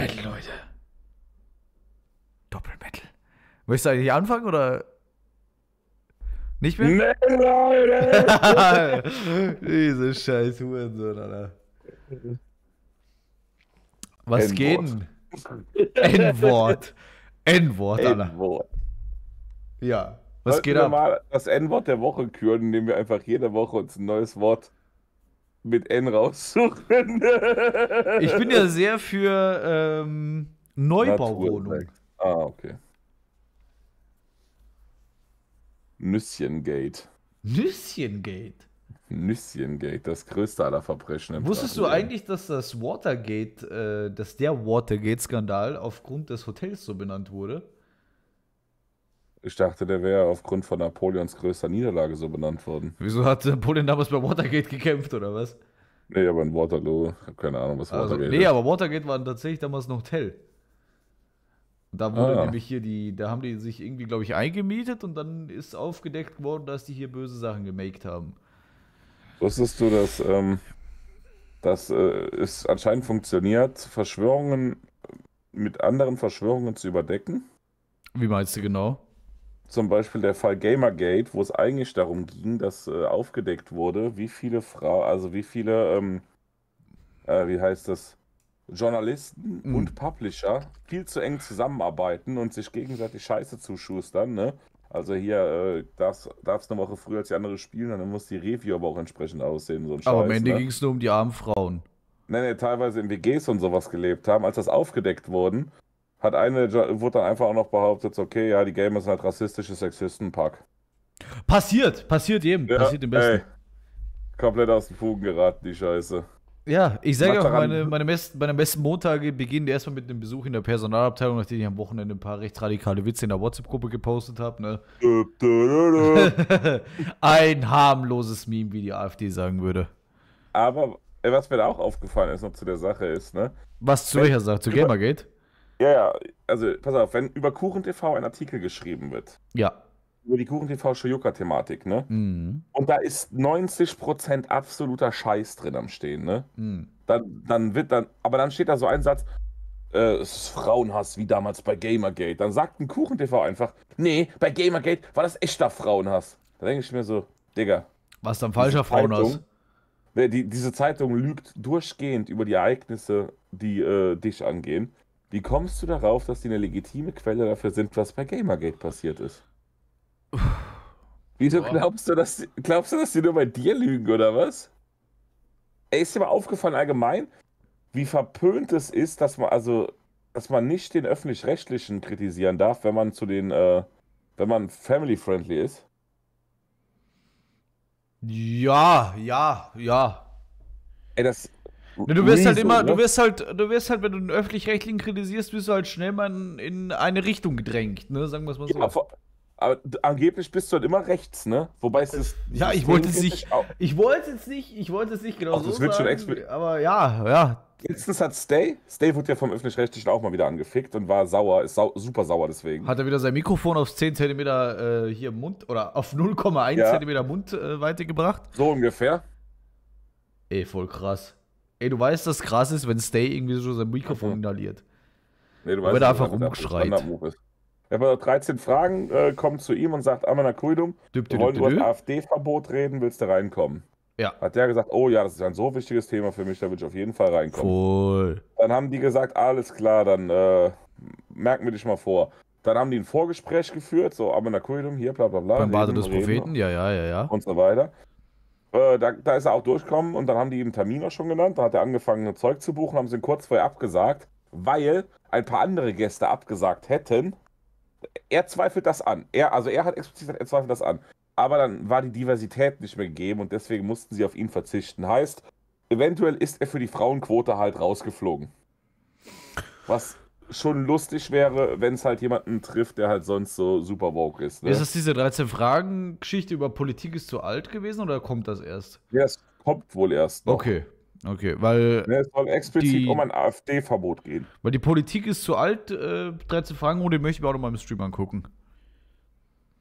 Doppelmetal, Leute. Doppelmetal. Möchtest du eigentlich anfangen oder? Nicht mehr? Nee, Leute! Diese scheiß Hurensohn, Alter. Was geht denn? N-Wort. N-Wort, Alter. N-Wort. Ja. Was Sollten geht ab? das N-Wort der Woche küren, indem wir einfach jede Woche uns ein neues Wort mit N raussuchen. ich bin ja sehr für ähm, Neubauwohnung. Ah, okay. Nüsschengate. Nüsschengate? Nüsschengate, das größte aller Verbrechen. Wusstest du eigentlich, dass das Watergate, äh, dass der Watergate-Skandal aufgrund des Hotels so benannt wurde? Ich dachte, der wäre aufgrund von Napoleons größter Niederlage so benannt worden. Wieso hat Napoleon damals bei Watergate gekämpft, oder was? Nee, aber in Waterloo, ich keine Ahnung, was also, Watergate nee, ist. Nee, aber Watergate war tatsächlich damals ein Hotel. Da wurde ah, nämlich hier die, da haben die sich irgendwie, glaube ich, eingemietet und dann ist aufgedeckt worden, dass die hier böse Sachen gemaked haben. Wusstest du, dass ähm, das äh, anscheinend funktioniert, Verschwörungen mit anderen Verschwörungen zu überdecken? Wie meinst du genau? zum Beispiel der Fall Gamergate, wo es eigentlich darum ging, dass äh, aufgedeckt wurde, wie viele Frauen, also wie viele, ähm, äh, wie heißt das, Journalisten mhm. und Publisher viel zu eng zusammenarbeiten und sich gegenseitig Scheiße zuschustern, ne? Also hier äh, darfst du eine Woche früher als die andere spielen dann muss die Review aber auch entsprechend aussehen. So aber Scheiß, am Ende ne? ging es nur um die armen Frauen. Nee, nee, teilweise in WGs und sowas gelebt haben, als das aufgedeckt wurden hat eine, wurde dann einfach auch noch behauptet, okay, ja, die Gamer sind halt rassistische Sexisten-Pack. Passiert, passiert jedem, ja, passiert dem Besten. Ey, komplett aus den Fugen geraten, die Scheiße. Ja, ich sage auch, meine, meine, besten, meine besten Montage beginnen erstmal mit einem Besuch in der Personalabteilung, nachdem ich am Wochenende ein paar recht radikale Witze in der WhatsApp-Gruppe gepostet habe. Ne? ein harmloses Meme, wie die AfD sagen würde. Aber was mir da auch aufgefallen ist noch zu der Sache ist, ne? Was zu welcher Sache? Zu Gamergate? Ja, ja, also pass auf, wenn über Kuchen TV ein Artikel geschrieben wird. Ja. Über die Kuchen TV Shoyuka-Thematik, ne? Mhm. Und da ist 90% absoluter Scheiß drin am Stehen, ne? Mhm. Dann, dann wird dann, aber dann steht da so ein Satz, äh, es ist Frauenhass wie damals bei Gamergate. Dann sagt ein Kuchen TV einfach, nee, bei Gamergate war das echter Frauenhass. Da denke ich mir so, Digga. Was dann falscher Frauenhass? Ne, die, diese Zeitung lügt durchgehend über die Ereignisse, die äh, dich angehen. Wie kommst du darauf, dass die eine legitime Quelle dafür sind, was bei Gamergate passiert ist? Wieso glaubst du, dass, glaubst du, dass die nur bei dir lügen, oder was? Ey, ist dir mal aufgefallen allgemein, wie verpönt es ist, dass man, also, dass man nicht den Öffentlich-Rechtlichen kritisieren darf, wenn man zu den, äh, wenn man family-friendly ist? Ja, ja, ja. Ey, das, Nee, du wirst halt immer, oder? du ne? wirst halt, du wirst halt, wenn du den öffentlich-rechtlichen kritisierst, wirst du halt schnell mal in, in eine Richtung gedrängt, ne? Sagen wir es mal so. Ja, vor, aber angeblich bist du halt immer rechts, ne? Wobei es ist. Ja, ich wollte es nicht. Ich wollte es nicht, ich wollte es nicht genau so. das so wird sagen, schon aber ja, ja. Letztens hat Stay, Stay wurde ja vom Öffentlich-Rechtlichen auch mal wieder angefickt und war sauer, ist sau, super sauer deswegen. Hat er wieder sein Mikrofon auf 10 cm äh, hier Mund oder auf 0,1 ja. cm Mundweite äh, gebracht? So ungefähr. Ey, voll krass. Ey, du weißt, dass krass ist, wenn Stay irgendwie so sein Mikrofon inhaliert. Nee, du weißt, wenn er einfach rumschreit. Er hat 13 Fragen, äh, kommt zu ihm und sagt, Amena Kuidum, wir wollen über das AfD-Verbot reden, willst du reinkommen? Ja. Hat der gesagt, oh ja, das ist ein so wichtiges Thema für mich, da will ich auf jeden Fall reinkommen. Voll. Dann haben die gesagt, alles klar, dann äh, merken wir dich mal vor. Dann haben die ein Vorgespräch geführt, so Kuidum, hier, bla bla bla. Beim Bade des Propheten, ja, ja, ja, ja. Und so weiter. Äh, da, da, ist er auch durchgekommen und dann haben die ihm einen Termin auch schon genannt. Da hat er angefangen, ein Zeug zu buchen, haben sie ihn kurz vorher abgesagt, weil ein paar andere Gäste abgesagt hätten. Er zweifelt das an. Er, also er hat explizit gesagt, er zweifelt das an. Aber dann war die Diversität nicht mehr gegeben und deswegen mussten sie auf ihn verzichten. Heißt, eventuell ist er für die Frauenquote halt rausgeflogen. Was schon lustig wäre, wenn es halt jemanden trifft, der halt sonst so super woke ist. Ne? Ist das diese 13-Fragen-Geschichte über Politik ist zu alt gewesen oder kommt das erst? Ja, es kommt wohl erst. Noch. Okay. Okay, weil. Ja, ne, es soll explizit die, um ein AfD-Verbot gehen. Weil die Politik ist zu alt, äh, 13 Fragen, und oh, den möchte ich mir auch noch mal im Stream angucken.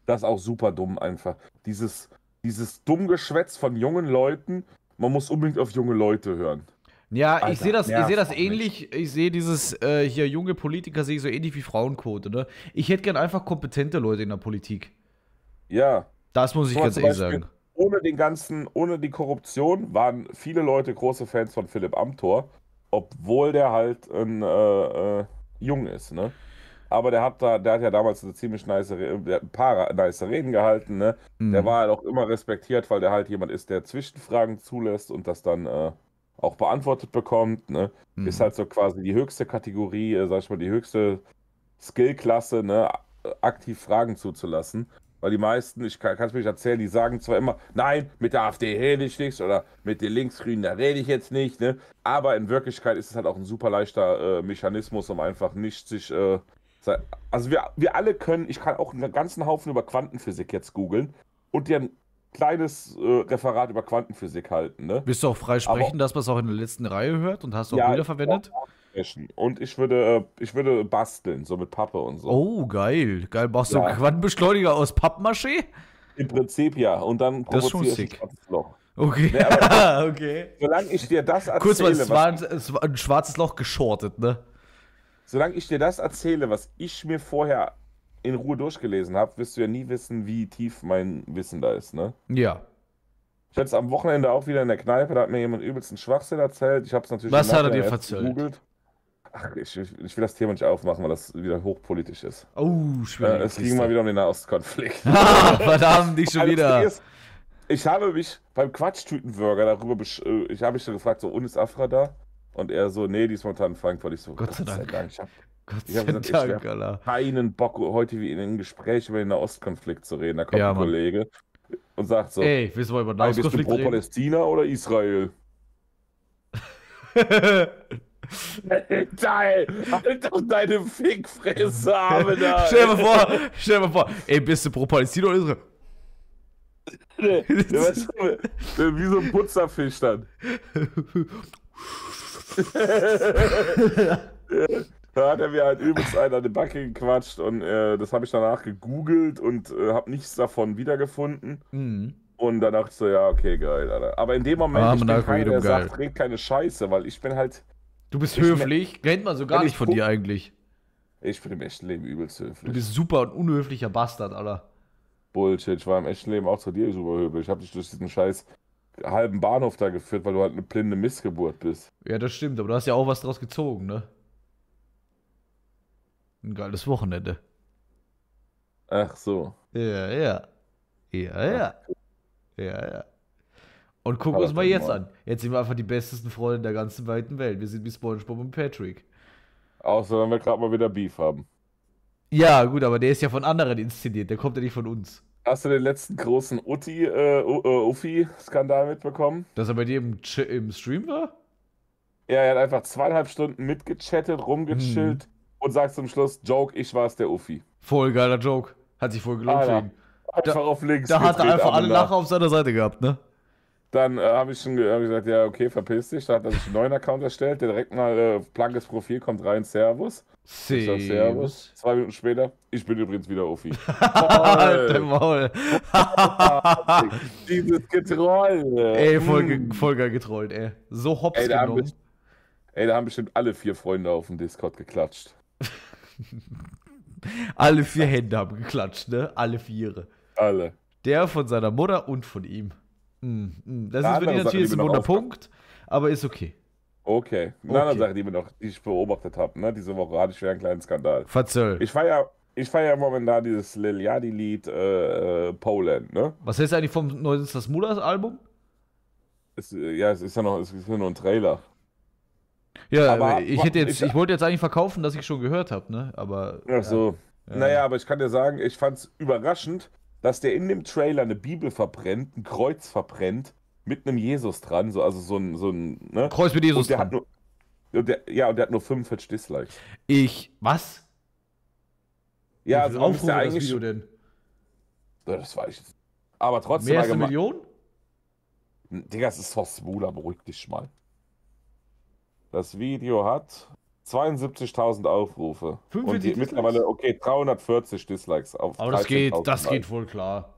Das ist auch super dumm einfach. Dieses, dieses dumm Geschwätz von jungen Leuten, man muss unbedingt auf junge Leute hören. Ja, Alter, ich sehe das, ich seh das ähnlich. Nicht. Ich sehe dieses äh, hier junge Politiker sehe ich so ähnlich wie Frauenquote. Ne? Ich hätte gern einfach kompetente Leute in der Politik. Ja. Das muss ich ganz ehrlich sagen. Ohne den ganzen, ohne die Korruption waren viele Leute große Fans von Philipp Amthor, obwohl der halt ein äh, äh, jung ist, ne? Aber der hat da, der hat ja damals eine ziemlich nice, ein paar nice Reden gehalten, ne? Mhm. Der war halt auch immer respektiert, weil der halt jemand ist, der Zwischenfragen zulässt und das dann äh, auch beantwortet bekommt. Ne? Mhm. Ist halt so quasi die höchste Kategorie, äh, sag ich mal, die höchste Skillklasse, ne? aktiv Fragen zuzulassen. Weil die meisten, ich kann es mir nicht erzählen, die sagen zwar immer, nein, mit der AfD rede ich nichts oder mit den Linksgrünen, da rede ich jetzt nicht. Ne? Aber in Wirklichkeit ist es halt auch ein super leichter äh, Mechanismus, um einfach nicht sich. Äh, also wir, wir alle können, ich kann auch einen ganzen Haufen über Quantenphysik jetzt googeln und dir kleines äh, Referat über Quantenphysik halten. Ne? Willst du auch frei sprechen, dass man es auch in der letzten Reihe hört und hast du auch ja, wiederverwendet? Und ich würde, äh, ich würde basteln, so mit Pappe und so. Oh, geil. Geil, machst ja. du Quantenbeschleuniger aus Pappmaché? Im Prinzip ja. Und dann das ist schon sick. Okay. Nee, aber, okay. Solange ich dir das erzähle. Kurz mal, es war, ein, es war ein schwarzes Loch geschortet, ne? Solange ich dir das erzähle, was ich mir vorher in Ruhe durchgelesen habe, wirst du ja nie wissen, wie tief mein Wissen da ist, ne? Ja. Ich war jetzt am Wochenende auch wieder in der Kneipe, da hat mir jemand übelsten Schwachsinn erzählt. Ich habe es natürlich Was hat er dir verzögert? Ach, ich, ich, will das Thema nicht aufmachen, weil das wieder hochpolitisch ist. Oh, schwierig. Äh, es ging mal wieder um den Nahostkonflikt. Verdammt, nicht schon also, wieder. ich habe mich beim Quatschtütenburger darüber, besch äh, ich habe mich so gefragt, so, und ist Afra da? Und er so, nee, die ist momentan in Frankfurt. Ich so, Gott sei Dank. Dank. Ich habe Gott sei gesagt, Dank, Alter. keinen Bock, heute wie in einem Gespräch über den Nahostkonflikt zu reden. Da kommt ja, ein Mann. Kollege und sagt so: Ey, wissen wir über den Nahostkonflikt Bist du pro Palästina oder Israel? Geil! halt doch deine Fickfresse, da! stell dir vor, stell dir vor, ey, bist du pro Palästina oder Israel? Nee, weißt du, äh, wie so ein Putzerfisch dann. Da hat er mir halt übelst einen an die Backe gequatscht und äh, das habe ich danach gegoogelt und äh, habe nichts davon wiedergefunden. Mhm. Und dann dachte ich so, ja, okay, geil, Alter. Aber in dem Moment, ah, ich bin keiner, der sagt, red keine Scheiße, weil ich bin halt... Du bist höflich, kennt man so gar nicht von guck, dir eigentlich. Ich bin im echten Leben übelst höflich. Du bist super und unhöflicher Bastard, Alter. Bullshit, ich war im echten Leben auch zu dir super höflich. Ich habe dich durch diesen scheiß halben Bahnhof da geführt, weil du halt eine blinde Missgeburt bist. Ja, das stimmt, aber du hast ja auch was draus gezogen, ne? ein geiles Wochenende. Ach so. Ja, ja. Ja, ja. Ja, ja. Und gucken Aber uns mal jetzt mal. an. Jetzt sind wir einfach die bestesten Freunde der ganzen weiten Welt. Wir sind wie SpongeBob und Patrick. Außer wenn wir gerade mal wieder Beef haben. Ja, gut, aber der ist ja von anderen inszeniert. Der kommt ja nicht von uns. Hast du den letzten großen Utti, äh, äh, Uffi-Skandal mitbekommen? Dass er bei dir im, im Stream war? Ja, er hat einfach zweieinhalb Stunden mitgechattet, rumgechillt. Hm und sagst zum Schluss, Joke, ich war's, der Uffi. Voll geiler Joke. Hat sich voll gelohnt für ihn. Einfach da, auf links. Da hat er einfach alle Lacher auf seiner Seite gehabt, ne? Dann äh, habe ich schon hab gesagt, ja, okay, verpiss dich. Da hat er sich einen neuen Account erstellt, der direkt mal äh, blankes Profil kommt rein, Servus. Servus. Sag, Servus. Zwei Minuten später, ich bin übrigens wieder Ofi. Alter Maul. Dieses Getroll. Ey, voll, mm. voll geil getrollt, ey. So hops ey, genommen. ey, da haben bestimmt alle vier Freunde auf dem Discord geklatscht. Alle vier Hände haben geklatscht, ne? Alle vier. Alle. Der von seiner Mutter und von ihm. Mm, Das ist für die natürlich ein wunder Punkt, aber ist okay. Okay. Eine okay. andere Sache, die, mir noch, die ich beobachtet habe, ne? diese Woche hatte ich wieder einen kleinen Skandal. Verzöll. Ich feiere ich feier momentan dieses Liliadi-Lied äh, äh, Poland. Ne? Was heißt eigentlich vom neuesten Stas Mulas Album? Es, äh, ja, es ist ja noch, es ist nur ein Trailer. Ja, aber ich hätte jetzt, ich, ich wollte jetzt eigentlich verkaufen, dass ich schon gehört habe, ne? Aber. Ach so. Ja. Naja, aber ich kann dir sagen, ich fand es überraschend, dass der in dem Trailer eine Bibel verbrennt, ein Kreuz verbrennt, mit einem Jesus dran, so, also so ein, so ein ne? Kreuz mit Jesus dran. Nur, und der, ja, und der hat nur 45 Dislikes. Ich, was? Ja, also warum ist der eigentlich. Das Video denn? das weiß ich nicht. Aber trotzdem. Mehr als eine Million? Digga, es ist doch Smuler, beruhig dich mal. Das Video hat 72.000 Aufrufe. Und die, mittlerweile, okay, 340 Dislikes. Auf Aber das geht, das Mal. geht wohl klar.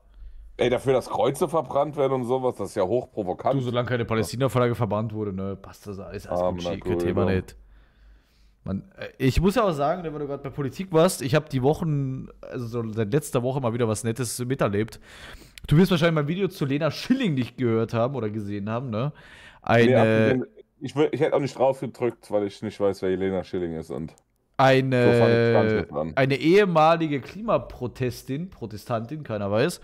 Ey, dafür, dass Kreuze verbrannt werden und sowas, das ist ja hochprovokant. Du, solange keine Palästina-Flagge verbannt wurde, ne, passt das alles. alles ah, gut, cool, Thema genau. nicht. Man, äh, ich muss ja auch sagen, wenn du gerade bei Politik warst, ich habe die Wochen, also so seit letzter Woche mal wieder was Nettes miterlebt. Du wirst wahrscheinlich mein Video zu Lena Schilling nicht gehört haben oder gesehen haben, ne? Eine, nee, ich, ich hätte auch nicht drauf gedrückt, weil ich nicht weiß, wer Jelena Schilling ist und. Eine, eine ehemalige Klimaprotestin, Protestantin, keiner weiß,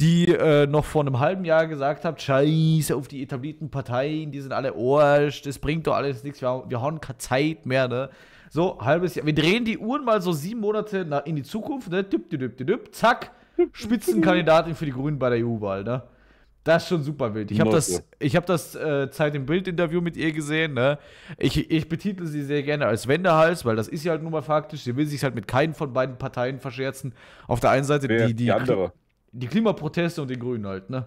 die äh, noch vor einem halben Jahr gesagt hat, scheiße auf die etablierten Parteien, die sind alle Orsch, das bringt doch alles nichts, wir, wir haben keine Zeit mehr, ne? So, halbes Jahr. Wir drehen die Uhren mal so sieben Monate in die Zukunft, ne? Düpp, düpp, düpp, düpp, zack, Spitzenkandidatin für die Grünen bei der EU-Wahl, ne? Das ist schon super wild. Ich habe das, ich hab das äh, Zeit im Bild-Interview mit ihr gesehen. Ne? Ich, ich betitel sie sehr gerne als Wendehals, weil das ist ja halt nun mal faktisch. Sie will sich halt mit keinen von beiden Parteien verscherzen. Auf der einen Seite die, die, die, andere. die Klimaproteste und den Grünen halt. Ne?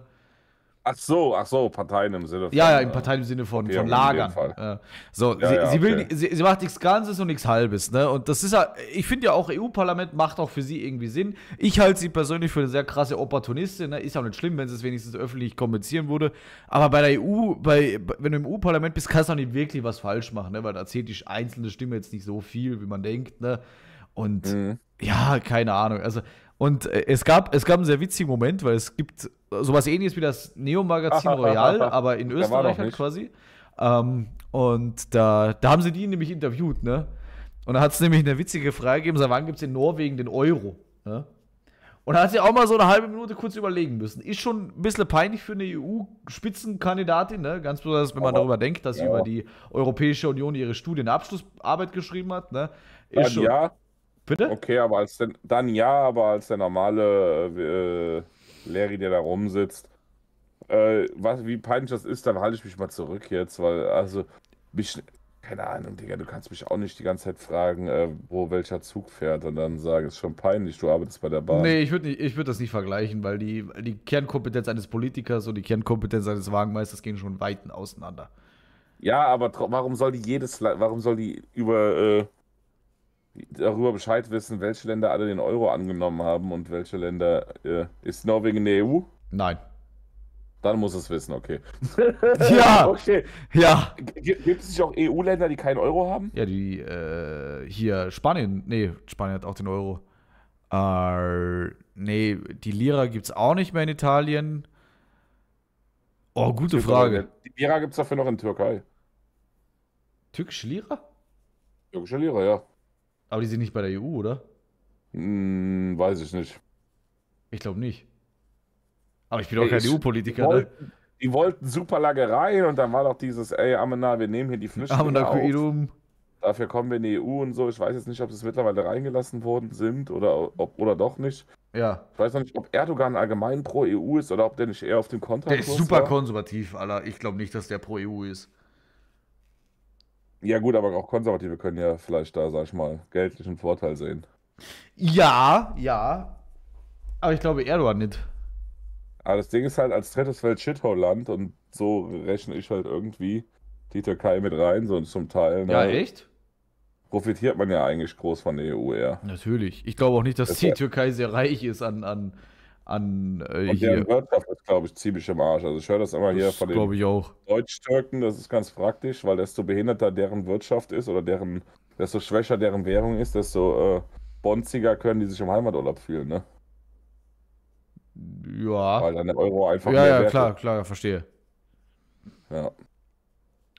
Ach so, ach so, Parteien im Sinne von. Ja, ja, in äh, Parteien im Sinne von, okay, von Lagern. Äh, so, ja, sie, ja, sie, will, okay. sie, sie, macht nichts Ganzes und nichts Halbes, ne? Und das ist ja, ich finde ja auch, EU-Parlament macht auch für sie irgendwie Sinn. Ich halte sie persönlich für eine sehr krasse Opportunistin, ne? Ist ja auch nicht schlimm, wenn sie es wenigstens öffentlich kommunizieren würde. Aber bei der EU, bei, wenn du im EU-Parlament bist, kannst du auch nicht wirklich was falsch machen, ne? Weil da zählt die einzelne Stimme jetzt nicht so viel, wie man denkt, ne? Und mhm. ja, keine Ahnung. Also, und äh, es gab, es gab einen sehr witzigen Moment, weil es gibt sowas ähnliches wie das Neo-Magazin Royal, aber in Österreich halt quasi. Ähm, und da, da haben sie die nämlich interviewt, ne? Und da hat es nämlich eine witzige Frage gegeben, seit wann gibt es in Norwegen den Euro? Ne? Und da hat sie auch mal so eine halbe Minute kurz überlegen müssen. Ist schon ein bisschen peinlich für eine EU-Spitzenkandidatin, ne? ganz besonders, wenn man aber, darüber denkt, dass ja. sie über die Europäische Union ihre Studienabschlussarbeit geschrieben hat. Ne? Ist Dann schon, ja. Bitte? Okay, aber als der, dann ja, aber als der normale äh, äh, Larry, der da rumsitzt, äh, was, wie peinlich das ist, dann halte ich mich mal zurück jetzt, weil, also, mich, keine Ahnung, Digga, du kannst mich auch nicht die ganze Zeit fragen, äh, wo welcher Zug fährt und dann sagen, ist schon peinlich, du arbeitest bei der Bahn. Nee, ich würde würd das nicht vergleichen, weil die, die Kernkompetenz eines Politikers und die Kernkompetenz eines Wagenmeisters gehen schon weiten auseinander. Ja, aber warum soll die jedes, warum soll die über äh, darüber Bescheid wissen, welche Länder alle den Euro angenommen haben und welche Länder. Äh, ist Norwegen in der EU? Nein. Dann muss es wissen, okay. ja! okay. Ja! Gibt es nicht auch EU-Länder, die keinen Euro haben? Ja, die äh, hier Spanien. Nee, Spanien hat auch den Euro. Äh, nee, die Lira gibt es auch nicht mehr in Italien. Oh, gute Türkei. Frage. Die Lira gibt es dafür noch in Türkei. Türkische Lira? Türkische Lira, ja. Aber die sind nicht bei der EU, oder? Hm, weiß ich nicht. Ich glaube nicht. Aber ich bin doch kein EU-Politiker, ne? Die wollten super lange rein und dann war doch dieses, ey, Amena, wir nehmen hier die Flüchtlinge Amena, auf. Quidum. Dafür kommen wir in die EU und so. Ich weiß jetzt nicht, ob es mittlerweile reingelassen worden sind oder ob oder doch nicht. Ja. Ich weiß noch nicht, ob Erdogan allgemein pro EU ist oder ob der nicht eher auf dem Kontra ist. Der ist super war. konservativ, Alter. Ich glaube nicht, dass der pro EU ist. Ja, gut, aber auch Konservative können ja vielleicht da, sag ich mal, geldlichen Vorteil sehen. Ja, ja. Aber ich glaube Erdogan nicht. Aber das Ding ist halt, als drittes Welt-Shithole-Land und so rechne ich halt irgendwie die Türkei mit rein, so zum Teil. Ne? Ja, echt? Profitiert man ja eigentlich groß von der EU ja. Natürlich. Ich glaube auch nicht, dass das die Türkei sehr reich ist an, an an äh, und hier. Wirtschaft ist, glaube ich, ziemlich im Arsch. Also ich höre das immer das hier von den Deutsch-Türken, das ist ganz praktisch, weil desto behinderter deren Wirtschaft ist oder deren, desto schwächer deren Währung ist, desto äh, bonziger können die sich im Heimaturlaub fühlen, ne? Ja. Weil dann der Euro einfach. Ja, ja, klar, klar, verstehe. Ja.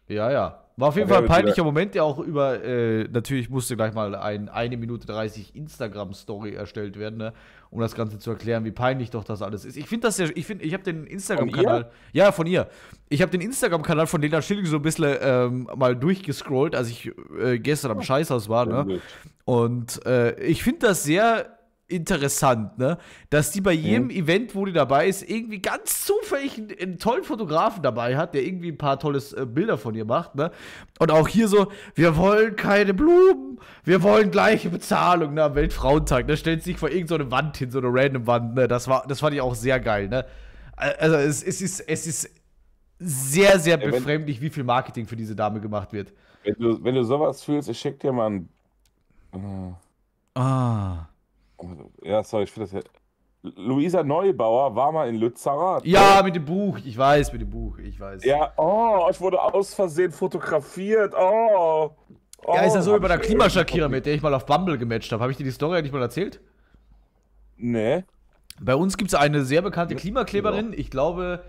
Ja, ja. War auf jeden Fall ein peinlicher Moment, der auch über, äh, natürlich musste gleich mal ein 1 Minute 30 Instagram-Story erstellt werden, ne? um das Ganze zu erklären, wie peinlich doch das alles ist. Ich finde das ja, ich finde, ich habe den Instagram-Kanal, ja, von ihr. Ich habe den Instagram-Kanal von Lena Schilling so ein bisschen ähm, mal durchgescrollt, als ich äh, gestern am oh, Scheißhaus war, ne? Und äh, ich finde das sehr interessant, ne? Dass die bei jedem mhm. Event, wo die dabei ist, irgendwie ganz zufällig einen, einen, tollen Fotografen dabei hat, der irgendwie ein paar tolles äh, Bilder von ihr macht, ne? Und auch hier so, wir wollen keine Blumen, wir wollen gleiche Bezahlung, ne? Am Weltfrauentag, da ne? stellt sich vor irgendeine so Wand hin, so eine random Wand, ne? Das war, das fand ich auch sehr geil, ne? Also es, es ist, es ist sehr, sehr ja, befremdlich, wenn, wie viel Marketing für diese Dame gemacht wird. Wenn du, wenn du sowas fühlst, ich schick dir mal ein. Äh, ah. Also, ja, sorry, ich finde das ja. Luisa Neubauer war mal in Lützerath. Ja, mit dem Buch. Ich weiß, mit dem Buch. Ich weiß. Ja, oh, ich wurde aus Versehen fotografiert. Oh. oh ja, ist ja so über der Klimaschakira, mit der ich mal auf Bumble gematcht habe. Habe ich dir die Story eigentlich mal erzählt? Nee. Bei uns gibt es eine sehr bekannte Klimakleberin. Ich glaube,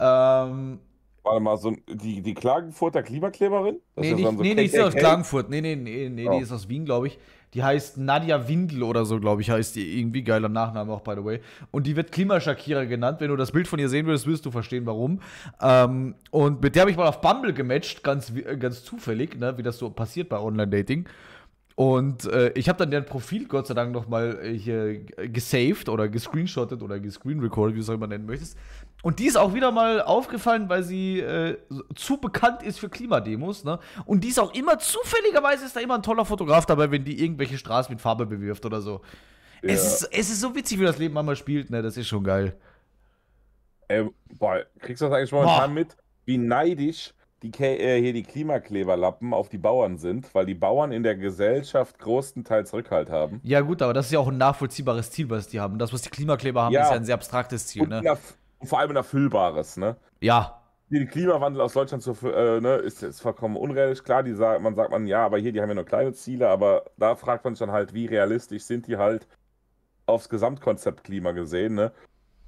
ähm, Warte mal, so die, die Klagenfurter Klimakleberin? Das nee, nicht, so nee, KKK? nicht aus Klagenfurt. Nee, nee, nee, nee oh. die ist aus Wien, glaube ich. Die heißt Nadia Windel oder so, glaube ich, heißt die. Irgendwie geiler Nachname auch, by the way. Und die wird Klimaschakira genannt. Wenn du das Bild von ihr sehen würdest, würdest du verstehen, warum. Ähm, und mit der habe ich mal auf Bumble gematcht, ganz, äh, ganz zufällig, ne, wie das so passiert bei Online-Dating. Und äh, ich habe dann deren Profil Gott sei Dank nochmal äh, hier äh, gesaved oder gescreenshottet oder gescreenrecorded, wie du es auch immer nennen möchtest. Und die ist auch wieder mal aufgefallen, weil sie äh, zu bekannt ist für Klimademos. Ne? Und die ist auch immer, zufälligerweise ist da immer ein toller Fotograf dabei, wenn die irgendwelche Straßen mit Farbe bewirft oder so. Ja. Es, ist, es ist so witzig, wie das Leben einmal spielt, ne? Das ist schon geil. Ey, ähm, boah, kriegst du das eigentlich momentan boah. mit, wie neidisch die äh, hier die Klimakleberlappen auf die Bauern sind, weil die Bauern in der Gesellschaft größtenteils Rückhalt haben. Ja gut, aber das ist ja auch ein nachvollziehbares Ziel, was die haben. Das, was die Klimakleber haben, ja. ist ja ein sehr abstraktes Ziel. Und ne? Und vor allem ein erfüllbares, ne? Ja. Den Klimawandel aus Deutschland zu, äh, ne, ist, ist vollkommen unrealistisch. Klar, die sagt, man sagt man, ja, aber hier, die haben ja nur kleine Ziele, aber da fragt man sich dann halt, wie realistisch sind die halt aufs Gesamtkonzept Klima gesehen, ne?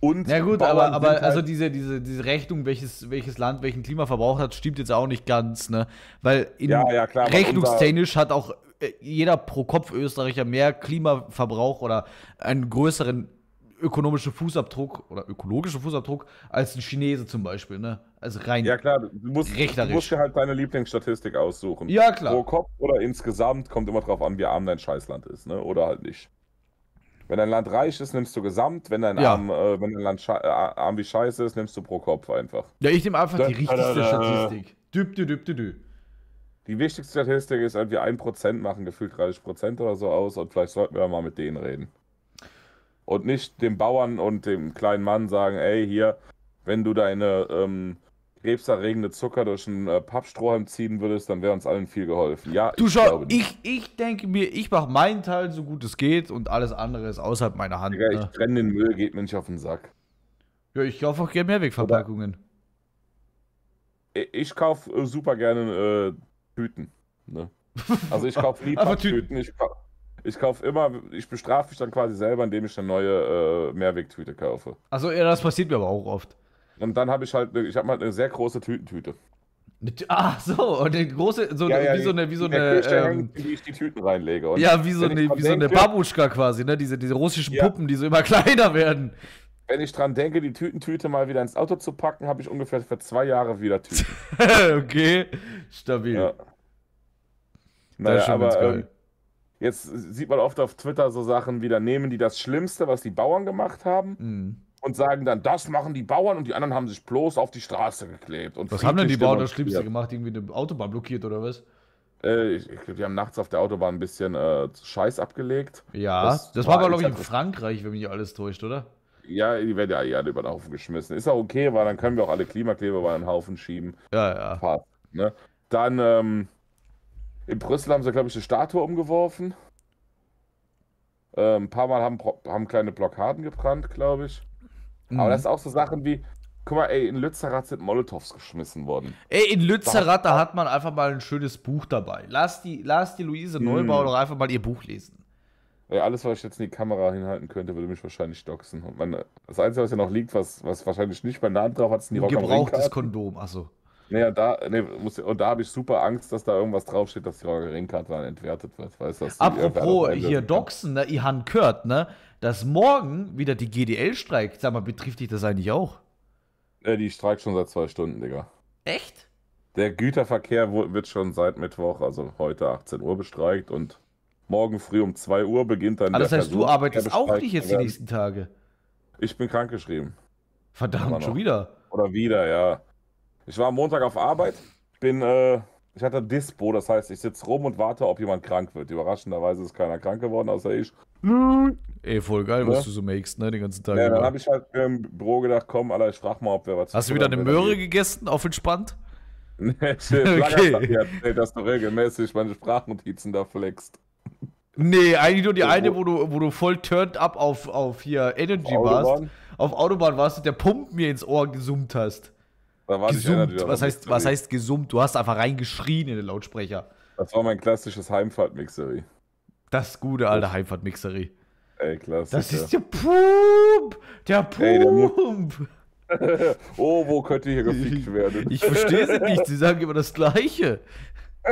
Und ja gut, Bauern aber, aber also halt also diese, diese, diese Rechnung, welches, welches Land welchen Klimaverbrauch hat, stimmt jetzt auch nicht ganz, ne? Weil ja, ja, klar, rechnungstechnisch hat auch äh, jeder pro Kopf Österreicher mehr Klimaverbrauch oder einen größeren ökonomische Fußabdruck oder ökologische Fußabdruck als ein Chinese zum Beispiel, ne? Also rein. Ja klar, du musst, du musst dir halt deine Lieblingsstatistik aussuchen. Ja klar. Pro Kopf oder insgesamt kommt immer drauf an, wie arm dein Scheißland ist, ne? Oder halt nicht. Wenn dein Land reich ist, nimmst du gesamt. Wenn dein, ja. arm, äh, wenn dein Land äh, arm wie Scheiße ist, nimmst du pro Kopf einfach. Ja, ich nehme einfach da, die richtigste da, da, Statistik. Düb, düb, düb, düb, düb. Die wichtigste Statistik ist halt, wir 1% machen gefühlt 30% oder so aus und vielleicht sollten wir mal mit denen reden und nicht dem Bauern und dem kleinen Mann sagen, ey, hier, wenn du deine ähm, krebserregende Zucker durch einen äh, Pappstrohhalm ziehen würdest, dann wäre uns allen viel geholfen. Ja, du ich schau, ich, ich denke mir, ich mache meinen Teil so gut es geht und alles andere ist außerhalb meiner Hand. Ja, ich ne? trenne den Müll, geht mir nicht auf den Sack. Ja, ich kaufe auch gerne Mehrwegverpackungen. Ich, ich kaufe äh, super gerne äh, Tüten. Ne? Also ich kaufe nie Tüten, ich kaufe ich kaufe immer, ich bestrafe mich dann quasi selber, indem ich eine neue äh, Mehrwegtüte kaufe. Also ja, das passiert mir aber auch oft. Und dann habe ich halt, ne, ich habe mal halt eine sehr große Tütentüte. Ach so, und eine große, so ja, ja, wie so eine, wie so eine, ähm, die ich die Tüten reinlege. Und ja, wie so eine, wie so eine Babuschka quasi, ne? Diese, diese russischen ja. Puppen, die so immer kleiner werden. Wenn ich dran denke, die Tütentüte mal wieder ins Auto zu packen, habe ich ungefähr für zwei Jahre wieder Tüten. okay, stabil. Ja. Naja, das ist schon aber, ganz ähm, geil. Äh, Jetzt sieht man oft auf Twitter so Sachen wieder, nehmen die das Schlimmste, was die Bauern gemacht haben. Mhm und sagen dann, das machen die Bauern und die anderen haben sich bloß auf die Straße geklebt. Und was haben denn die Bauern das Schlimmste gemacht? Irgendwie eine Autobahn blockiert oder was? Äh, ich, ich glaube, die haben nachts auf der Autobahn ein bisschen äh, Scheiß abgelegt. Ja, das, das war aber, glaube ich, in Frankreich, wenn mich alles täuscht, oder? Ja, die werden ja eh alle über den Haufen geschmissen. Ist auch okay, weil dann können wir auch alle Klimakleber über den Haufen schieben. Ja, ja. Passt, ne? Dann, ähm, in Brüssel haben sie, glaube ich, eine Statue umgeworfen. Äh, ein paar Mal haben, haben kleine Blockaden gebrannt, glaube ich. Mhm. Aber das ist auch so Sachen wie, Guck mal, ey, in Lützerath sind Molotows geschmissen worden. Ey, in Lützerath, da hat man einfach mal ein schönes Buch dabei. Lass die, lass die Luise hm. Neubauer doch einfach mal ihr Buch lesen. Ey, alles, was ich jetzt in die Kamera hinhalten könnte, würde mich wahrscheinlich doxen. Und meine, das Einzige, was ja noch liegt, was, was wahrscheinlich nicht mein Name drauf hat, ist ein Gebrauchtes Kondom, achso. Naja, da, nee, muss, und da habe ich super Angst, dass da irgendwas draufsteht, dass die Ringkarte dann entwertet wird. Weißt, dass Apropos hier Doxen, ne, Ihan Kört, ne, dass morgen wieder die GDL streikt. Sag mal, betrifft dich das eigentlich auch? Äh, die streikt schon seit zwei Stunden, Digga. Echt? Der Güterverkehr wird schon seit Mittwoch, also heute 18 Uhr bestreikt und morgen früh um 2 Uhr beginnt dann. Ah, das heißt, Person, du arbeitest auch nicht jetzt die nächsten Tage? Ich bin krankgeschrieben. Verdammt, schon wieder. Oder wieder, ja. Ich war am Montag auf Arbeit, bin, äh, ich hatte Dispo, das heißt, ich sitze rum und warte, ob jemand krank wird. Überraschenderweise ist keiner krank geworden, außer ich. Ey, voll geil, ja? was du so makest, ne, den ganzen Tag. Ja, über. dann habe ich halt im Büro gedacht, komm, Alter, ich frag mal, ob wir was. Hast du wieder eine Möhre gegessen, auf entspannt? Nee, shit, okay. erzählt, dass du regelmäßig meine Sprachnotizen da flexst. Nee, eigentlich nur die eine, wo du, wo du voll turned up auf, auf hier Energy auf warst, auf Autobahn warst und der Pump mir ins Ohr gesummt hast. Da war gesummt. Wieder, was heißt, was heißt gesummt? Du hast einfach reingeschrien in den Lautsprecher. Das war mein klassisches Heimfahrtmixery. Das gute alte Heimfahrtmixery. Ey, klasse. Das ist der Pump! Der Pump! oh, wo könnte hier gefickt werden? Ich verstehe sie nicht, sie sagen immer das Gleiche.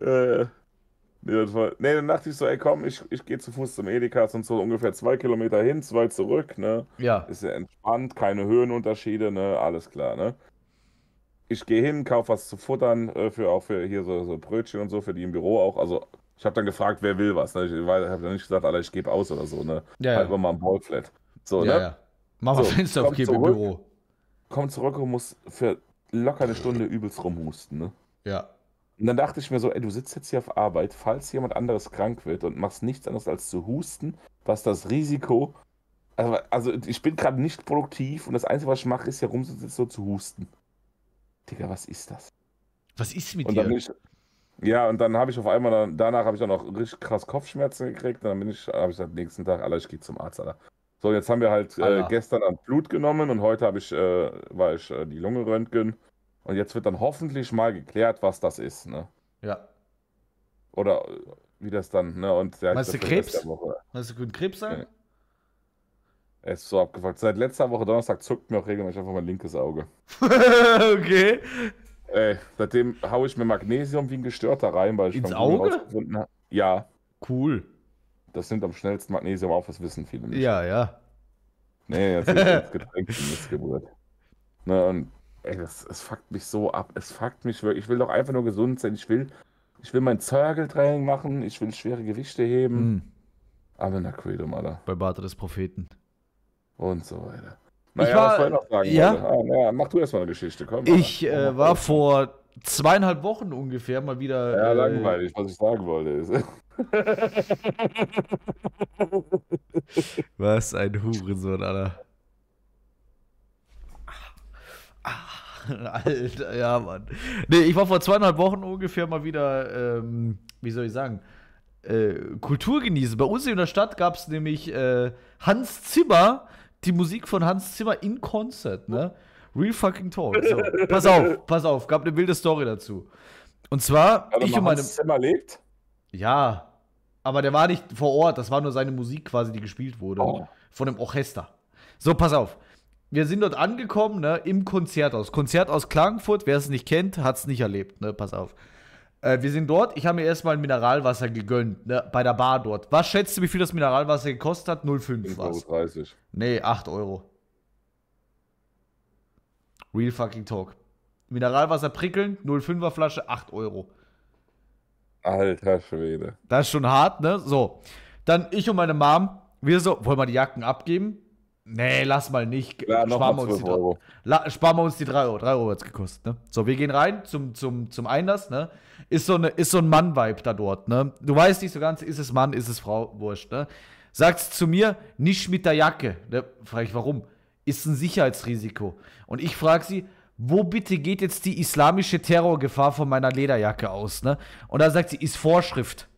äh. Nee, nee, dann dachte ich so, ey komm, ich, ich gehe zu Fuß zum Edeka, sind so ungefähr zwei Kilometer hin, zwei zurück, ne? Ja. Ist ja entspannt, keine Höhenunterschiede, ne? Alles klar, ne? Ich gehe hin, kaufe was zu futtern, äh, für auch für hier so, so Brötchen und so, für die im Büro auch. Also ich habe dann gefragt, wer will was, ne? Ich, ich habe dann nicht gesagt, Alter, ich gebe aus oder so, ne? Ja, halt ja. mal am Ballflat. So, ja, ne? Ja. Mach mal so, Fenster auf, gib im Büro. Komm zurück und muss für locker eine Stunde übelst rumhusten, ne? Ja. Und dann dachte ich mir so, ey, du sitzt jetzt hier auf Arbeit, falls jemand anderes krank wird und machst nichts anderes als zu husten, was das Risiko. Also, also ich bin gerade nicht produktiv und das Einzige, was ich mache, ist hier rumzusitzen so zu husten. Digga, was ist das? Was ist mit und dir? Ich, ja, und dann habe ich auf einmal, dann, danach habe ich dann auch richtig krass Kopfschmerzen gekriegt. Und dann bin ich, habe ich am nächsten Tag, Alter, ich gehe zum Arzt, Alter. So, jetzt haben wir halt äh, gestern an Blut genommen und heute habe ich, äh, war ich äh, die Lunge röntgen. Und jetzt wird dann hoffentlich mal geklärt, was das ist, ne? Ja. Oder äh, wie das dann, ne? Und der Meinst du Krebs? Hast du guten Krebs sagen? Ja. Er ist so abgefuckt. Seit letzter Woche Donnerstag zuckt mir auch regelmäßig einfach mein linkes Auge. okay. Ey, seitdem haue ich mir Magnesium wie ein Gestörter rein, weil ich Ins Auge? Rausgefunden Ja. Cool. Das nimmt am schnellsten Magnesium auf, das wissen viele nicht. Ja, ja. Nee, jetzt ist Getränk Missgeburt. Ne, und Ey, das, es fuckt mich so ab. Es fuckt mich wirklich. Ich will doch einfach nur gesund sein. Ich will, ich will mein Zirkeltraining machen. Ich will schwere Gewichte heben. Mhm. Aber na Quedum, Alter. Bei Bart des Propheten. Und so weiter. Naja, ich war, was soll ich noch sagen? Ja? Ah, naja, mach du erstmal eine Geschichte, komm. Ich äh, war vor zweieinhalb Wochen ungefähr mal wieder. Ja, äh, langweilig, was ich sagen wollte. Ist. was ein Hurensohn, Alter. Alter, ja, Mann. Nee, ich war vor zweieinhalb Wochen ungefähr mal wieder, ähm, wie soll ich sagen, äh, Kultur genießen. Bei uns in der Stadt gab es nämlich äh, Hans Zimmer, die Musik von Hans Zimmer in Konzert, ne? Real fucking talk. So, pass auf, pass auf, gab eine wilde Story dazu. Und zwar, aber ich und meine. Hans Zimmer lebt? Ja, aber der war nicht vor Ort, das war nur seine Musik quasi, die gespielt wurde. Oh. Von einem Orchester. So, pass auf wir sind dort angekommen, ne, im Konzerthaus. Konzert aus Klagenfurt, wer es nicht kennt, hat es nicht erlebt, ne, pass auf. Äh, wir sind dort, ich habe mir erstmal ein Mineralwasser gegönnt, ne, bei der Bar dort. Was schätzt du, wie viel das Mineralwasser gekostet hat? 0,5 was? 30 Euro. Nee, 8 Euro. Real fucking talk. Mineralwasser prickelnd, 0,5er Flasche, 8 Euro. Alter Schwede. Das ist schon hart, ne? So. Dann ich und meine Mom, wir so, wollen wir die Jacken abgeben? Nee, lass mal nicht. Ja, sparen, wir uns die, Euro. La, sparen wir uns die 3 Euro. 3 Euro hat's gekostet, ne? So, wir gehen rein zum, zum, zum Einlass, ne? Ist so, eine, ist so ein Mann-Vibe da dort, ne? Du weißt nicht so ganz, ist es Mann, ist es Frau, wurscht, ne? Sagt's zu mir, nicht mit der Jacke. Ne? Frag ich, warum? Ist ein Sicherheitsrisiko. Und ich frage sie, wo bitte geht jetzt die islamische Terrorgefahr von meiner Lederjacke aus, ne? Und da sagt sie, ist Vorschrift.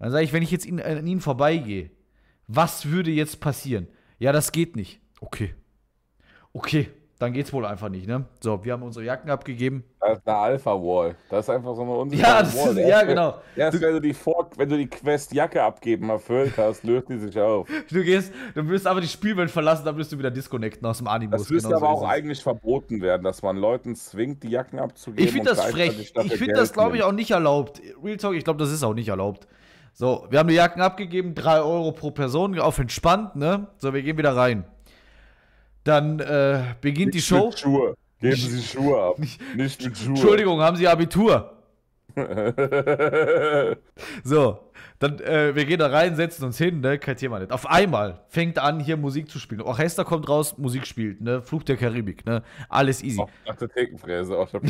Dann sage ich, wenn ich jetzt an ihnen vorbeigehe, was würde jetzt passieren? Ja, das geht nicht. Okay. Okay, dann geht's wohl einfach nicht, ne? So, wir haben unsere Jacken abgegeben. Das ist eine Alpha-Wall. Das ist einfach so eine unsichtbare ja, das Wall. Ist, ja, genau. Erst du, wenn, du die Vor wenn du die Quest Jacke abgeben erfüllt hast, löst die sich auf. Du gehst, du wirst aber die Spielwelt verlassen, dann wirst du wieder disconnecten aus dem Animus. Das müsste genau aber so auch eigentlich verboten werden, dass man Leuten zwingt, die Jacken abzugeben. Ich finde das frech. Ich finde das, glaube ich, auch nicht erlaubt. Real Talk, ich glaube, das ist auch nicht erlaubt. So, wir haben die Jacken abgegeben, 3 Euro pro Person, auf entspannt, ne? So, wir gehen wieder rein. Dann äh, beginnt Nicht die Show. Mit Schuhe. Geben Sie Schuhe ab. Nicht, Nicht mit Schuhe. Entschuldigung, haben Sie Abitur? so, dann äh, wir gehen da rein, setzen uns hin, ne, kein Thema nicht. Auf einmal fängt an, hier Musik zu spielen. Orchester kommt raus, Musik spielt, ne, Fluch der Karibik, ne, alles easy. Ach, ach der Thekenfräse, oh, ich hab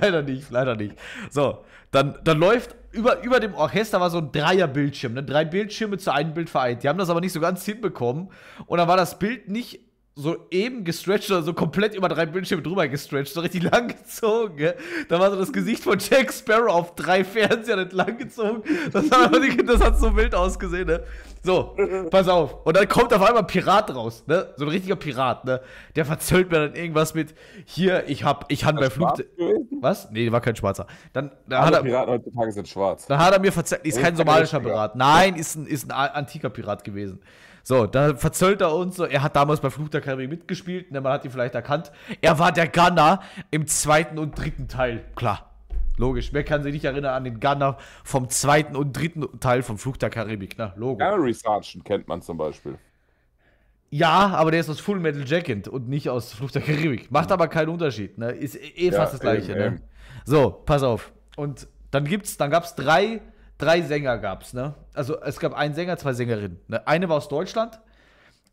Leider nicht, leider nicht. So, dann, dann läuft über, über dem Orchester war so ein Dreierbildschirm, ne? Drei Bildschirme zu einem Bild vereint. Die haben das aber nicht so ganz hinbekommen. Und dann war das Bild nicht so eben gestretched oder so komplett über drei Bildschirme drüber gestretched, so richtig lang gezogen. Ja? Da war so das Gesicht von Jack Sparrow auf drei Fernseher entlang gezogen. Das, das hat so wild ausgesehen. Ne? So, pass auf. Und dann kommt auf einmal ein Pirat raus, ne? So ein richtiger Pirat, ne? Der verzöllt mir dann irgendwas mit, hier, ich hab, ich han bei Flug... Was? Nee, war kein Schwarzer. Dann, dann Alle hat er, Piraten heutzutage sind schwarz. Dann hat er mir verzählt, ist kein somalischer Pirat. Nein, ist ein, ist ein antiker Pirat gewesen. So, da verzöllt er uns. So, er hat damals bei Fluch der Karibik mitgespielt. Ne, man hat ihn vielleicht erkannt. Er war der Gunner im zweiten und dritten Teil. Klar. Logisch. Wer kann sich nicht erinnern an den Gunner vom zweiten und dritten Teil von Fluch der Karibik? Na, Logo. Gallery Sergeant kennt man zum Beispiel. Ja, aber der ist aus Full Metal Jacket und nicht aus Fluch der Karibik. Macht aber keinen Unterschied. Ne? Ist eh, eh fast ja, das Gleiche. Eben, ne? eben. So, pass auf. Und dann gibt's, dann gab's drei drei Sänger gab es, ne? Also es gab einen Sänger, zwei Sängerinnen. Ne? Eine war aus Deutschland,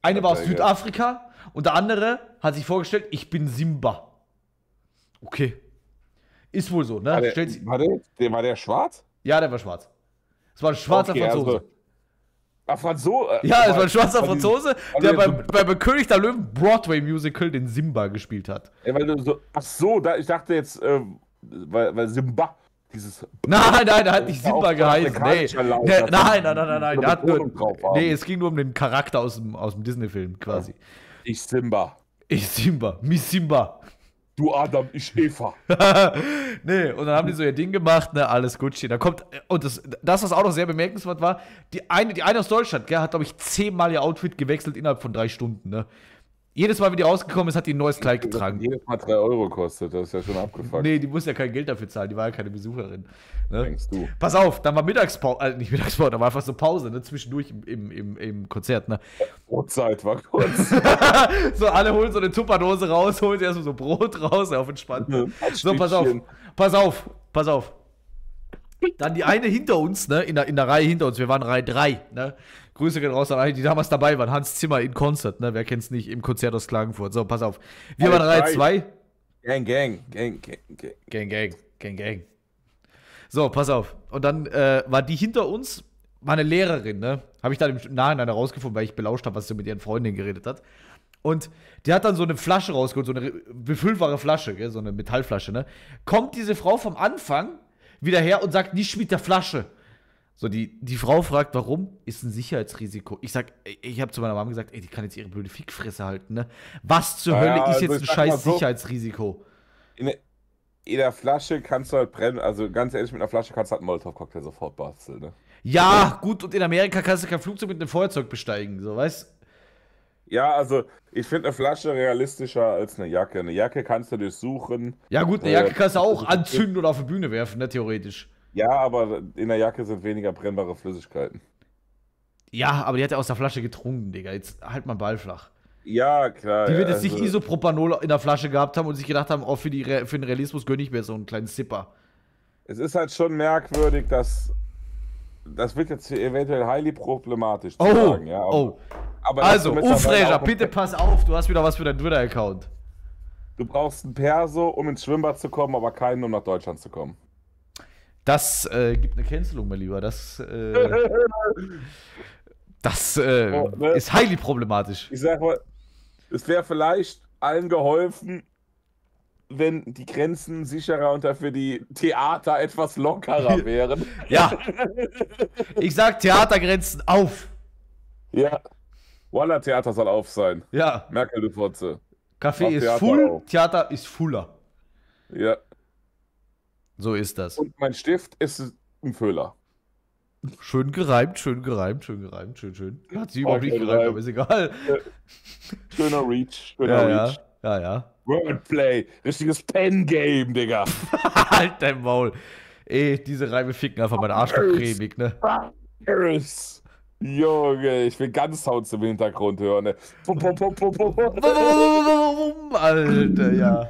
eine ja, war aus ja. Südafrika und der andere hat sich vorgestellt, ich bin Simba. Okay. Ist wohl so, ne? War der, war der, war der schwarz? Ja, der war schwarz. Es war ein schwarzer okay, also Franzose. Also, ah, Franzose? Äh, ja, es war ein schwarzer also- Franzose, also der beim, so bei, König der Löwen Broadway Musical den Simba gespielt hat. Ja, weil du so, ach so, da, ich dachte jetzt, äh, weil, weil Simba dieses. Nein, nein, der hat nicht Simba geheißen. Nee. nein, nein, nein, nein, nein. Der hat nur, nee, es ging nur um den Charakter aus dem, aus dem Disney-Film quasi. Ich Simba. Ich Simba. Mi Simba. Du Adam, ich Eva. nee, und dann haben die so ihr Ding gemacht, ne, alles Gucci. Da kommt, und das, das, was auch noch sehr bemerkenswert war, die eine, die eine aus Deutschland, gell, hat, glaube ich, zehnmal ihr Outfit gewechselt innerhalb von drei Stunden, ne. Jedes Mal, wenn die rausgekommen ist, hat die ein neues Kleid getragen. Jedes Mal 3 Euro kostet, das ist ja schon abgefuckt. Nee, die muss ja kein Geld dafür zahlen, die war ja keine Besucherin. Ne? Denkst du. Pass auf, dann war Mittagspause, äh, nicht Mittagspause, da war einfach so Pause, ne? zwischendurch im, im, im, im Konzert. Ne? Brotzeit war kurz. so, alle holen so eine Tupperdose raus, holen sie erstmal so Brot raus, auf entspannt. Ne? So, pass auf, pass auf, pass auf. Dann die eine hinter uns, ne, in der, in der Reihe hinter uns, wir waren Reihe 3, ne? Grüße gehen raus an alle, die damals dabei waren. Hans Zimmer in Konzert, ne? Wer kennt's nicht? Im Konzert aus Klagenfurt. So, pass auf. Wir waren Reihe 2. Gang, gang, gang, gang, gang. Gang, gang, gang, So, pass auf. Und dann äh, war die hinter uns, war eine Lehrerin, ne? Habe ich dann im Nachhinein herausgefunden, weil ich belauscht habe, was sie mit ihren Freundinnen geredet hat. Und die hat dann so eine Flasche rausgeholt, so eine befüllbare Flasche, gell? so eine Metallflasche, ne? Kommt diese Frau vom Anfang wieder her und sagt, nicht mit der Flasche. So, die, die Frau fragt, warum? Ist ein Sicherheitsrisiko. Ich sag, ich habe zu meiner Mama gesagt, ey, die kann jetzt ihre blöde Fickfresse halten, ne? Was zur naja, Hölle ist jetzt also ein scheiß so, Sicherheitsrisiko? In, in, der Flasche kannst du halt brennen, also ganz ehrlich, mit einer Flasche kannst du halt einen Molotow-Cocktail sofort basteln, ne? Ja, gut, und in Amerika kannst du kein Flugzeug mit einem Feuerzeug besteigen, so, weißt ja, also ich finde eine Flasche realistischer als eine Jacke. Eine Jacke kannst du durchsuchen. Ja gut, eine äh, Jacke kannst du auch anzünden oder auf die Bühne werfen, ne, theoretisch. Ja, aber in der Jacke sind weniger brennbare Flüssigkeiten. Ja, aber die hat er aus der Flasche getrunken, Digga. Jetzt halt mal Ball flach. Ja, klar. Die wird jetzt also nicht Isopropanol in der Flasche gehabt haben und sich gedacht haben, oh, für, die Re für den Realismus gönne ich mir so einen kleinen Zipper. Es ist halt schon merkwürdig, dass. Das wird jetzt eventuell highly problematisch oh, sagen, ja. Aber, oh. Aber also, Ufreger, bitte pass auf, du hast wieder was für deinen Twitter-Account. Du brauchst einen Perso, um ins Schwimmbad zu kommen, aber keinen, um nach Deutschland zu kommen. Das äh, gibt eine Cancelung, mein Lieber. Das, äh, das äh, oh, ne? ist highly problematisch. Ich sag mal, es wäre vielleicht allen geholfen, wenn die Grenzen sicherer und dafür die Theater etwas lockerer wären. ja. Ich sag Theatergrenzen auf. Ja. Walla, Theater soll auf sein. Ja. Merkel, du Fotze. Kaffee ist Theater full, auf. Theater ist fuller. Ja, so ist das. Und mein Stift ist ein Föhler. Schön gereimt, schön gereimt, schön gereimt, schön, schön. Hat sie überhaupt nicht gereimt, aber ist egal. Äh, schöner Reach, schöner ja, Reach. Ja, ja, ja. Wordplay, richtiges Pen-Game, Digga. halt dein Maul. Ey, diese Reime ficken einfach meinen Arsch cremig, ne? Paris. Junge, ich will ganz Sounds im Hintergrund hören, ne? Alter, ja.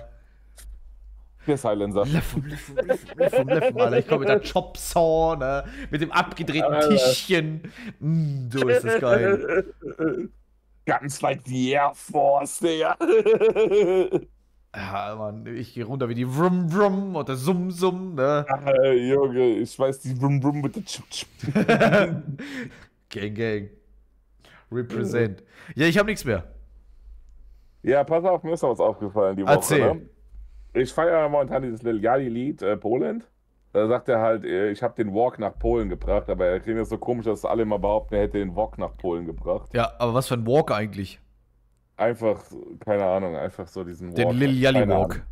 Der Silencer. Löffel, Löffel, Löffel, Löffel, Löffel, Alter. Ich komme mit der Chopsaw, ne? Mit dem abgedrehten Alter. Tischchen. Mm, so ist das geil. Ganz like the Air Force, Digga. Ja, Mann, ich gehe runter wie die Vrum Vrum oder Sum Sum, ne? Ja, Junge, ich weiß die Vrum Vrum mit der Chip Chip. gang, gang. Represent. Ja, ich habe nichts mehr. Ja, pass auf, mir ist noch was aufgefallen die Woche. Erzähl. Ne? ich feiere momentan dieses Lil Yadi-Lied äh, Poland. Da sagt er halt, äh, ich habe den Walk nach Polen gebracht, aber er klingt jetzt so komisch, dass alle immer behaupten, er hätte den Walk nach Polen gebracht. Ja, aber was für ein Walk eigentlich? Einfach, keine Ahnung, einfach so diesen Walk. Den Lil Yali Walk.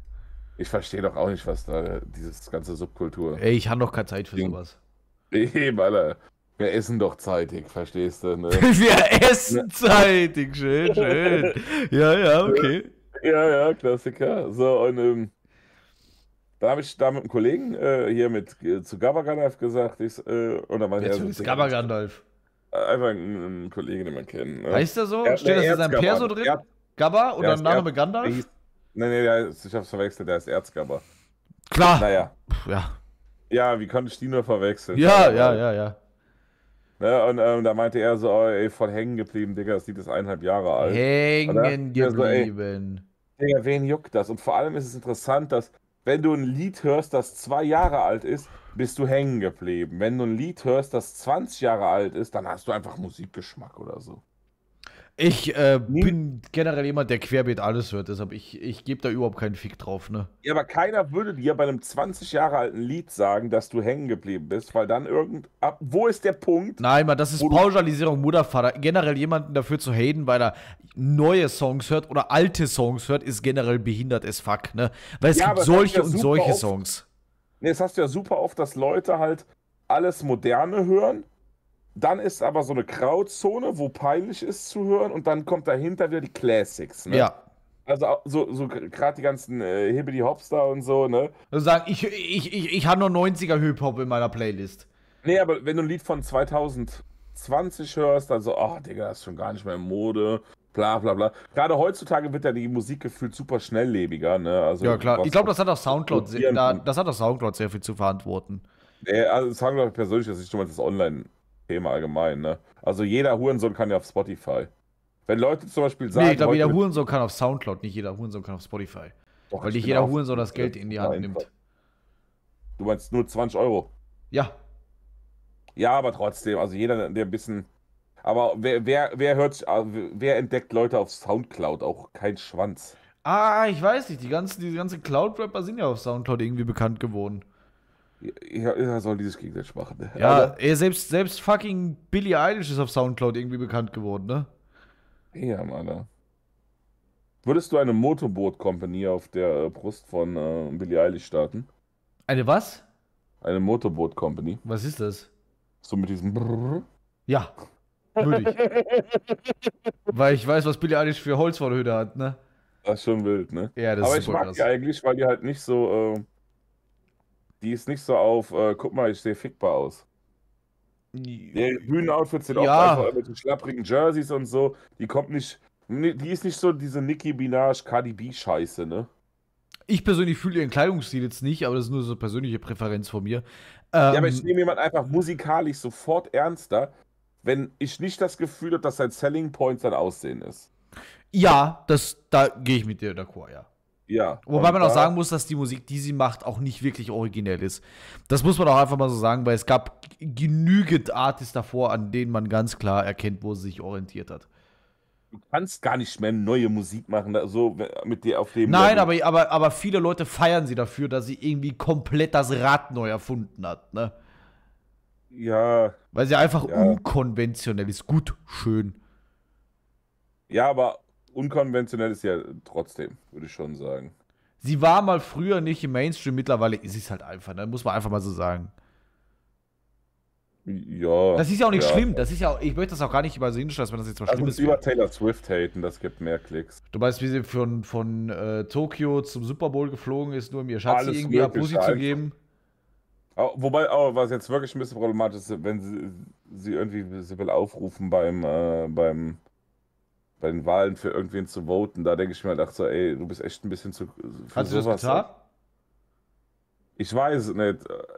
Ich verstehe doch auch nicht, was da, dieses ganze Subkultur. Ey, ich habe noch keine Zeit für Ding. sowas. Eben, Alter. Wir essen doch zeitig, verstehst du? Ne? Wir essen zeitig, schön, schön. Ja, ja, okay. Ja, ja, Klassiker. So, und ähm, da habe ich da mit einem Kollegen äh, hier mit äh, zu Gabba Gandalf gesagt, ich, äh, und dann meinte er. So, ist Gabba Gandalf. Einfach einen, ein Kollege, den man kennt. Ne? Heißt der so? Er, Steht das in seinem Perso drin? Er, Gabba oder ein Name Gandalf? Hieß, nee, nee, der, ist, ich hab's verwechselt, der ist Erzgabba. Klar! Naja. Ja. Ja, wie konnte ich die nur verwechseln? Ja, also, ja, ja, ja. Ne, und ähm, da meinte er so, oh, ey, voll hängen geblieben, Digga, das Lied ist eineinhalb Jahre alt. Hängen geblieben. So, Digga, wen juckt das? Und vor allem ist es interessant, dass wenn du ein Lied hörst, das zwei Jahre alt ist, bist du hängen geblieben. Wenn du ein Lied hörst, das 20 Jahre alt ist, dann hast du einfach Musikgeschmack oder so. Ich äh, nee. bin generell jemand, der querbeet alles hört, deshalb ich, ich gebe da überhaupt keinen Fick drauf, ne? Ja, aber keiner würde dir bei einem 20 Jahre alten Lied sagen, dass du hängen geblieben bist, weil dann irgend. Ab, wo ist der Punkt? Nein, Mann, das ist Pauschalisierung Muttervater. Generell jemanden dafür zu haten, weil er neue Songs hört oder alte Songs hört, ist generell behindert as fuck, ne? Weil es ja, gibt solche ja und solche oft, Songs. Nee, das hast du ja super oft, dass Leute halt alles Moderne hören dann ist aber so eine Grauzone, wo peinlich ist zu hören, und dann kommt dahinter wieder die Classics. Ne? Ja. Also so, so gerade die ganzen äh, Hibbidi Hopster und so, ne? Also sagen, ich, ich, ich, ich habe nur 90er Hip-Hop in meiner Playlist. Nee, aber wenn du ein Lied von 2020 hörst, dann so, oh Digga, das ist schon gar nicht mehr in Mode. Bla bla bla. Gerade heutzutage wird ja die Musik gefühlt super schnelllebiger, ne? Also, ja, klar. Ich glaube, das hat auch Soundcloud sehr, da, das hat auch Soundcloud sehr viel zu verantworten. Nee, also Soundcloud persönlich, das ist schon mal das Online- Thema allgemein, ne? Also jeder Hurensohn kann ja auf Spotify. Wenn Leute zum Beispiel sagen. Nee, ich glaube, jeder Hurensohn kann auf Soundcloud, nicht jeder Hurensohn kann auf Spotify. Doch, weil nicht jeder Hurensohn das Geld in die Hand Nein, nimmt. Du meinst nur 20 Euro? Ja. Ja, aber trotzdem, also jeder, der ein bisschen. Aber wer, wer, wer hört, wer entdeckt Leute auf Soundcloud? Auch kein Schwanz. Ah, ich weiß nicht. Die ganzen, diese ganzen Cloud-Rapper sind ja auf Soundcloud irgendwie bekannt geworden. Ja, soll dieses Gegenteil machen. Ne? Ja, also, selbst, selbst fucking Billie Eilish ist auf Soundcloud irgendwie bekannt geworden, ne? Ja, Mann. Würdest du eine motorboot company auf der äh, Brust von äh, Billie Eilish starten? Eine was? Eine Motorboot-Company. Was ist das? So mit diesem Brrrr. Ja, würde ich. weil ich weiß, was Billie Eilish für Holz vor der Hütte hat, ne? Das ist schon wild, ne? Ja, das Aber ist super ich mag krass. die eigentlich, weil die halt nicht so... Äh, die ist nicht so auf, äh, guck mal, ich sehe fickbar aus. Die Bühnenoutfits sind ja. auch einfach mit den schlapprigen Jerseys und so. Die kommt nicht, die ist nicht so diese Nicki Minaj, Cardi B Scheiße, ne? Ich persönlich fühle ihren Kleidungsstil jetzt nicht, aber das ist nur so eine persönliche Präferenz von mir. Ähm, ja, aber ich ähm, nehme jemand einfach musikalisch sofort ernster, wenn ich nicht das Gefühl habe, dass sein Selling Point sein Aussehen ist. Ja, das, da gehe ich mit dir d'accord, ja. Ja. Wobei man auch sagen muss, dass die Musik, die sie macht, auch nicht wirklich originell ist. Das muss man auch einfach mal so sagen, weil es gab genügend Artists davor, an denen man ganz klar erkennt, wo sie sich orientiert hat. Du kannst gar nicht mehr neue Musik machen, so mit dir auf dem. Nein, aber, aber, aber viele Leute feiern sie dafür, dass sie irgendwie komplett das Rad neu erfunden hat, ne? Ja. Weil sie einfach ja. unkonventionell ist. Gut, schön. Ja, aber unkonventionell ist sie ja trotzdem, würde ich schon sagen. Sie war mal früher nicht im Mainstream, mittlerweile ist es halt einfach, ne? muss man einfach mal so sagen. Ja. Das ist ja auch nicht ja. schlimm. Das ist ja auch, ich möchte das auch gar nicht übersehen, dass wenn das jetzt mal also schlimm ist. über Taylor Swift haten, das gibt mehr Klicks. Du weißt, wie sie von, von äh, Tokio zum Super Bowl geflogen ist, nur um ihr Schatz Alles irgendwie Abusi zu geben. Wobei, oh, was jetzt wirklich ein bisschen problematisch ist, wenn sie, sie irgendwie sie will aufrufen beim, äh, beim bei den Wahlen für irgendwen zu voten. Da denke ich mir halt, ach so, ey, du bist echt ein bisschen zu. Hast du das getan? Ich weiß nicht.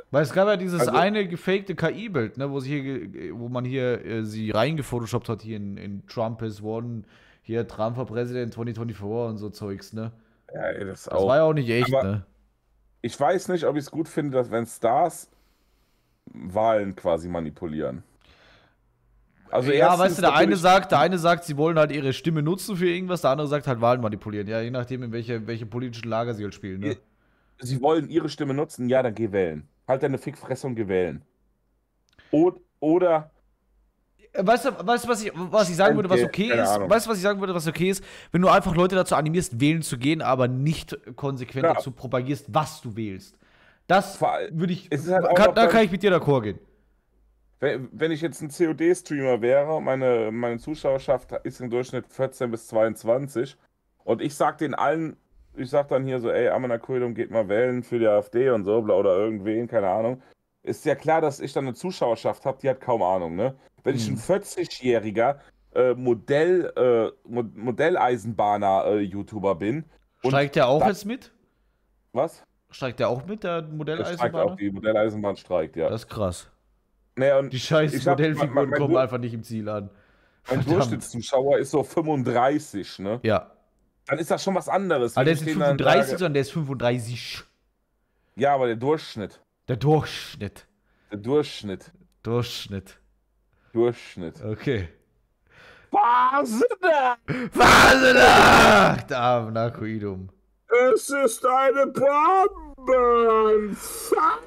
Weil es gab ja dieses also, eine gefakte KI-Bild, ne, wo, sie hier, wo man hier äh, sie reingefotoshoppt hat, hier in, in Trump is one, hier Trump for President 2024 und so Zeugs, ne? Ja, ey, das, das auch. war ja auch nicht echt, Aber ne? Ich weiß nicht, ob ich es gut finde, dass wenn Stars Wahlen quasi manipulieren. Also ja, weißt du, der eine sagt, der eine sagt, sie wollen halt ihre Stimme nutzen für irgendwas, der andere sagt halt Wahlen manipulieren, ja, je nachdem, in welche, welche politischen Lager sie halt spielen. Ne? Sie wollen ihre Stimme nutzen, ja, dann geh wählen. Halt deine Fickfresse und geh wählen. Oder, oder äh, Weißt du, weißt du, was ich, was ich sagen würde, was okay ist? Weißt du, was ich sagen würde, was okay ist? Wenn du einfach Leute dazu animierst, wählen zu gehen, aber nicht konsequent ja. dazu propagierst, was du wählst. Das würde ich. Halt kann, da kann ich mit dir d'accord gehen wenn ich jetzt ein COD-Streamer wäre, meine, meine Zuschauerschaft ist im Durchschnitt 14 bis 22 und ich sag den allen, ich sag dann hier so, ey, Amana Kuldum geht mal wählen für die AfD und so, oder irgendwen, keine Ahnung, ist ja klar, dass ich dann eine Zuschauerschaft habe, die hat kaum Ahnung, ne? Wenn hm. ich ein 40-jähriger äh, Modell, äh, Modelleisenbahner-YouTuber äh, bin. Steigt der auch jetzt mit? Was? Steigt der auch mit, der Modelleisenbahn? Steigt auch, die Modelleisenbahn streikt, ja. Das ist krass. Naja, und die scheiß Modellfiguren kommen einfach nicht im Ziel an. Mein Durchschnittszuschauer ist so 35, ne? Ja. Dann ist das schon was anderes. Aber der ist nicht 35, sondern der ist 35. Ja, aber der Durchschnitt. Der Durchschnitt. Der Durchschnitt. Durchschnitt. Durchschnitt. Okay. Fasenacht! Fasenacht am Narkoidum. Es ist eine Bombe!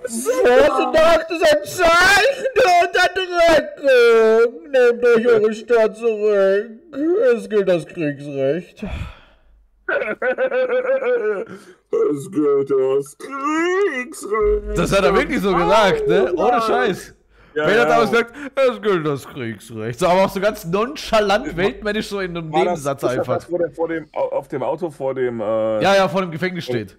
Ferdinand ist ein Zeichen der Unterdrückung! Nehmt euch eure Stadt zurück! Es gilt das Kriegsrecht. es gilt das Kriegsrecht! Das hat er wirklich so gesagt, ne? Ohne Scheiß! Ja, Wenn er damals sagt, es gilt das Kriegsrecht. So, aber auch so ganz nonchalant weltmännisch so in einem Nebensatz das, einfach. Das, wo der vor dem, auf dem Auto vor dem. Äh ja, ja, vor dem Gefängnis steht.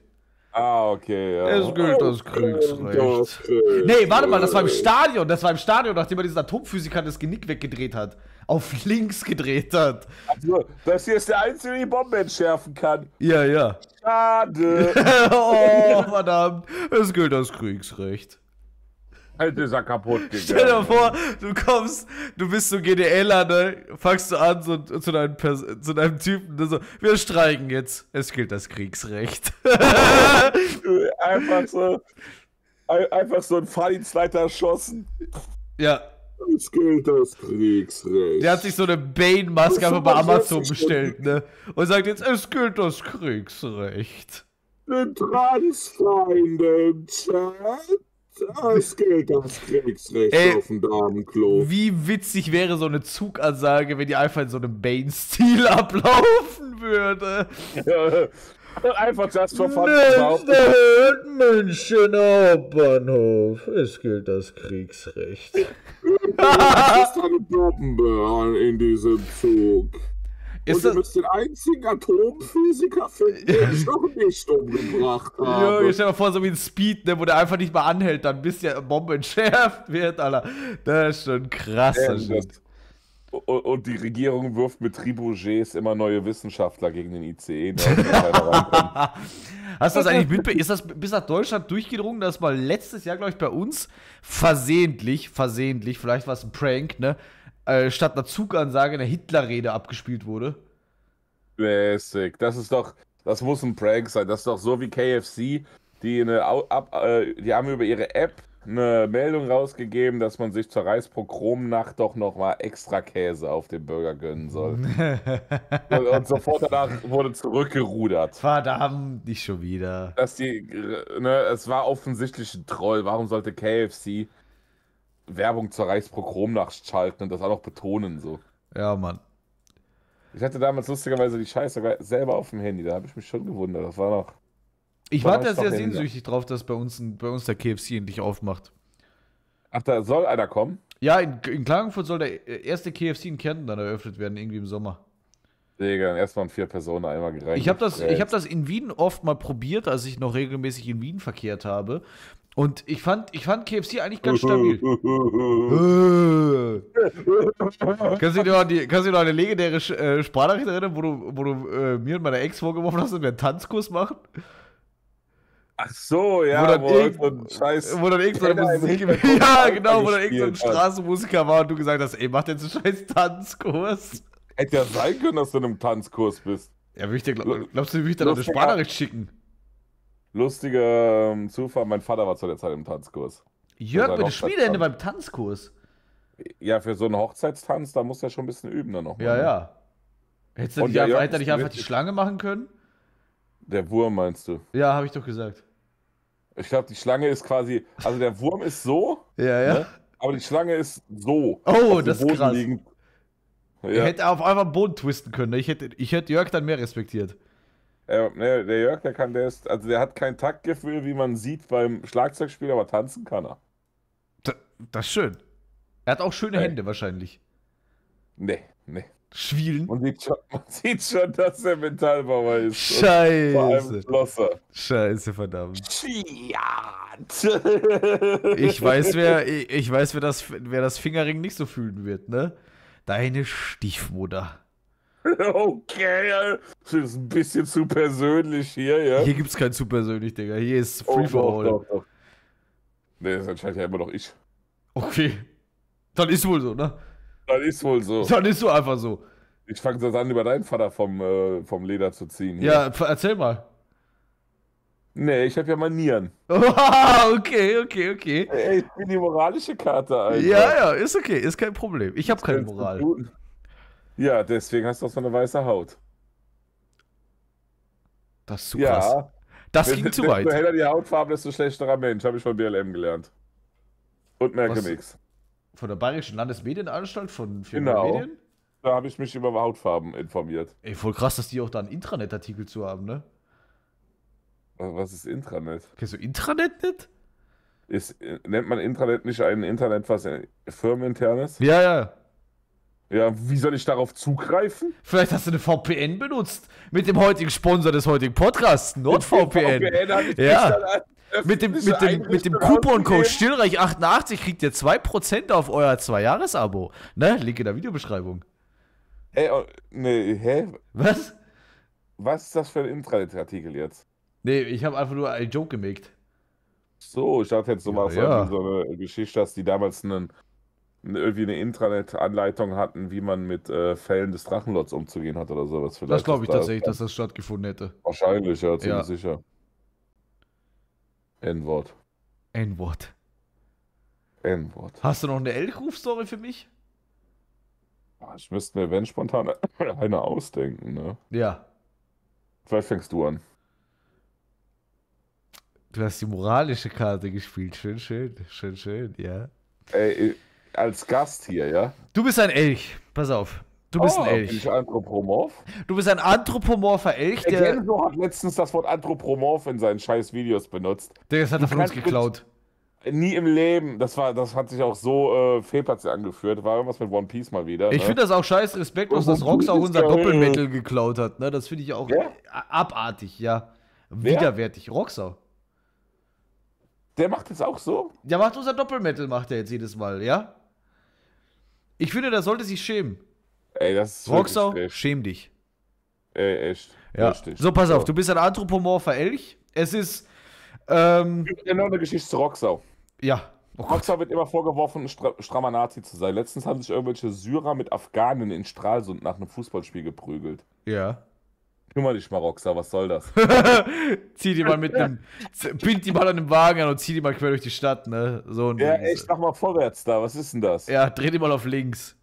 Ah, okay. Ja. Es gilt das Kriegsrecht. Das, nee, warte mal, das war im Stadion. Das war im Stadion, nachdem er diesen Atomphysiker das Genick weggedreht hat. Auf links gedreht hat. Also, das hier ist der Einzige, der die Bombe entschärfen kann. Ja, ja. Schade. oh, verdammt. Es gilt das Kriegsrecht. Halt ist er kaputt gegangen. Stell dir vor, du kommst, du bist so GDLer, ne? Fangst du an so, zu, deinem zu deinem Typen, ne? so, wir streiken jetzt. Es gilt das Kriegsrecht. einfach so, ein, einfach so ein Fahrdienstleiter erschossen. Ja. Es gilt das Kriegsrecht. Der hat sich so eine Bane-Maske einfach bei Amazon bestellt, ne? Und sagt jetzt, es gilt das Kriegsrecht. Den Transfeinden, Ah, es geht ans Kriegsrecht Ey, auf dem Damenklo. Wie witzig wäre so eine Zugansage, wenn die einfach in so einem Bane-Stil ablaufen würde. einfach das verfassen. München Hauptbahnhof. Es gilt das Kriegsrecht. das ist eine Bombe in diesem Zug. Ist und ihr müsst den einzigen Atomphysiker finden, der es nicht umgebracht hat. Ja, ich stell mir vor, so wie ein Speed, ne, wo der einfach nicht mal anhält, dann bis die Bombe entschärft wird, Alter. Das ist schon krass. Ja, ähm, und, die Regierung wirft mit Tribouges immer neue Wissenschaftler gegen den ICE. Ne, Hast du das eigentlich mitbekommen? Ist das bis nach Deutschland durchgedrungen, dass mal letztes Jahr, glaube ich, bei uns versehentlich, versehentlich, vielleicht war es ein Prank, ne, äh, statt einer Zugansage eine Hitlerrede abgespielt wurde. Basic. Das ist doch, das muss ein Prank sein. Das ist doch so wie KFC, die eine ab, äh, die haben über ihre App eine Meldung rausgegeben, dass man sich zur Reisprochromnacht doch nochmal extra Käse auf den Burger gönnen soll. und, und, sofort danach wurde zurückgerudert. Verdammt, nicht schon wieder. Dass die, ne, es war offensichtlich ein Troll. Warum sollte KFC Werbung zur Reichsprogromnacht schalten und das auch noch betonen. so. Ja, Mann. Ich hatte damals lustigerweise die Scheiße selber auf dem Handy, da habe ich mich schon gewundert. Das war noch. Ich war da sehr sehnsüchtig drauf, dass bei uns, bei uns der KFC endlich aufmacht. Ach, da soll einer kommen? Ja, in, in Klagenfurt soll der äh, erste KFC in Kärnten dann eröffnet werden, irgendwie im Sommer. Digga, erstmal vier Personen einmal gereinigt. Ich habe das, hab das in Wien oft mal probiert, als ich noch regelmäßig in Wien verkehrt habe. Und ich fand, ich fand KFC eigentlich ganz stabil. Äh. kannst, du noch die, kannst du noch an eine legendäre äh, Sprachnachricht erinnern, wo du, wo du äh, mir und meiner Ex vorgeworfen hast, dass wir einen Tanzkurs machen? Ach so, ja, wo dann boah, irgendein, so Scheiß. Wo dann irgendein Musiker, ja, genau, wo dann irgendein Straßenmusiker war und du gesagt hast, ey, mach jetzt einen scheiß Tanzkurs. Hätte ja sein können, dass du in einem Tanzkurs bist. Ja, würde ich dir, glaub, glaubst du, würde ich dann eine Sprachnachricht schicken? Lustiger ähm, Zufall, mein Vater war zu der Zeit im Tanzkurs. Jörg, bitte Spielende beim Tanzkurs? Ja, für so einen Hochzeitstanz, da muss ja schon ein bisschen üben dann nochmal. Ja, ne? ja. Hättest du nicht, ja, einfach, hätte nicht einfach die Schlange machen können? Der Wurm meinst du? Ja, habe ich doch gesagt. Ich glaube, die Schlange ist quasi, also der Wurm ist so. ja, ja. Ne? Aber die Schlange ist so. Oh, das ist krass. Liegend. Ja. Er hätte auf einmal Boden twisten können. Ne? Ich hätte, ich hätte Jörg dann mehr respektiert. Äh, ne, der Jörg, der kann, der ist, also der hat kein Taktgefühl, wie man sieht beim Schlagzeugspiel, aber tanzen kann er. das, das ist schön. Er hat auch schöne Hände wahrscheinlich. Nee, nee. Schwielen. Man sieht, schon, man sieht schon, dass er Metallbauer ist. Scheiße. Vor Scheiße, verdammt. Schiat. Ich weiß, wer, ich, weiß wer, das, wer das Fingering nicht so fühlen wird, ne? Deine Stiefmutter. Okay, das ist ein bisschen zu persönlich hier, ja. Hier es kein zu persönlich, Digga. Hier ist oh, Free oh, for doch, All. Doch, doch. Nee, das ist anscheinend ja immer noch ich. Okay. Dann ist wohl so, ne? Dann ist wohl so. Dann ist so einfach so. Ich fange das an, über deinen Vater vom, äh, vom Leder zu ziehen. Hier. Ja, erzähl mal. Nee, ich habe ja Manieren. okay, okay, okay. Ey, ich bin die moralische Karte, Alter. Ja, ja, ist okay, ist kein Problem. Ich habe keine Moral. Guten. Ja, deswegen hast du auch so eine weiße Haut. Das ist zu ja. krass. Das wenn, ging zu weit. Je heller die Hautfarbe, desto schlechterer Mensch, habe ich von BLM gelernt. Und merke nichts. Von der Bayerischen Landesmedienanstalt, von Firma genau. Medien? Da habe ich mich über Hautfarben informiert. Ey, voll krass, dass die auch da einen Intranet-Artikel zu haben, ne? Was ist Intranet? Kennst du Intranet nicht? Ist, äh, nennt man Intranet nicht ein Internet, was äh, firmeninternes? Ja, ja. Ja, wie soll ich darauf zugreifen? Vielleicht hast du eine VPN benutzt. Mit dem heutigen Sponsor des heutigen Podcasts, NordVPN. ja. Mit dem, mit dem, mit dem Couponcode Stillreich88 kriegt ihr 2% auf euer 2-Jahres-Abo. Ne? Link in der Videobeschreibung. Ey, oh, nee, hä? Was? Was ist das für ein Intranet-Artikel jetzt? Nee, ich habe einfach nur einen Joke gemacht. So, ich dachte jetzt, du ja, ja. so eine Geschichte, dass die damals einen irgendwie eine Intranet-Anleitung hatten, wie man mit äh, Fällen des Drachenlords umzugehen hat oder sowas. Vielleicht das glaube ich tatsächlich, dass das stattgefunden hätte. Wahrscheinlich, ja, ziemlich ja. sicher. N-Wort. N-Wort. N-Wort. Hast du noch eine Elchruf-Story für mich? Ah, ich müsste mir, wenn, spontan eine ausdenken, ne? Ja. Vielleicht fängst du an. Du hast die moralische Karte gespielt. Schön, schön. Schön, schön, ja. Ey, als Gast hier, ja? Du bist ein Elch, pass auf. Du bist oh, ein Elch. Bin ich anthropomorph? Du bist ein anthropomorpher Elch. Äh, der, der Genso hat letztens das Wort anthropomorph in seinen scheiß Videos benutzt. Der hat er von uns geklaut. Nie im Leben. Das, war, das hat sich auch so äh, Fehlplatz angeführt. War irgendwas mit One Piece mal wieder. Ich ne? finde das auch scheiß respektlos, dass Rox auch unser Doppelmittel geklaut hat. Ne? Das finde ich auch ja? abartig, ja. Widerwärtig. Roxau. Der macht jetzt auch so? Der macht unser Doppelmittel, macht er jetzt jedes Mal, ja? Ich finde, da sollte sich schämen. Ey, das ist Rocksau, schäm dich. Ey, echt. Ja. Richtig. So, pass auf, du bist ein anthropomorpher Elch. Es ist. Ähm, genau eine Geschichte zu Rocksau. Ja. Oh Rocksau wird immer vorgeworfen, ein strammer Nazi zu sein. Letztens haben sich irgendwelche Syrer mit Afghanen in Stralsund nach einem Fußballspiel geprügelt. Ja. Kümmer dich mal, Roxa, was soll das? zieh die mal mit einem, bind die mal an einem Wagen an und zieh die mal quer durch die Stadt, ne? So ja, ey, ich mach mal vorwärts da, was ist denn das? Ja, dreh die mal auf links.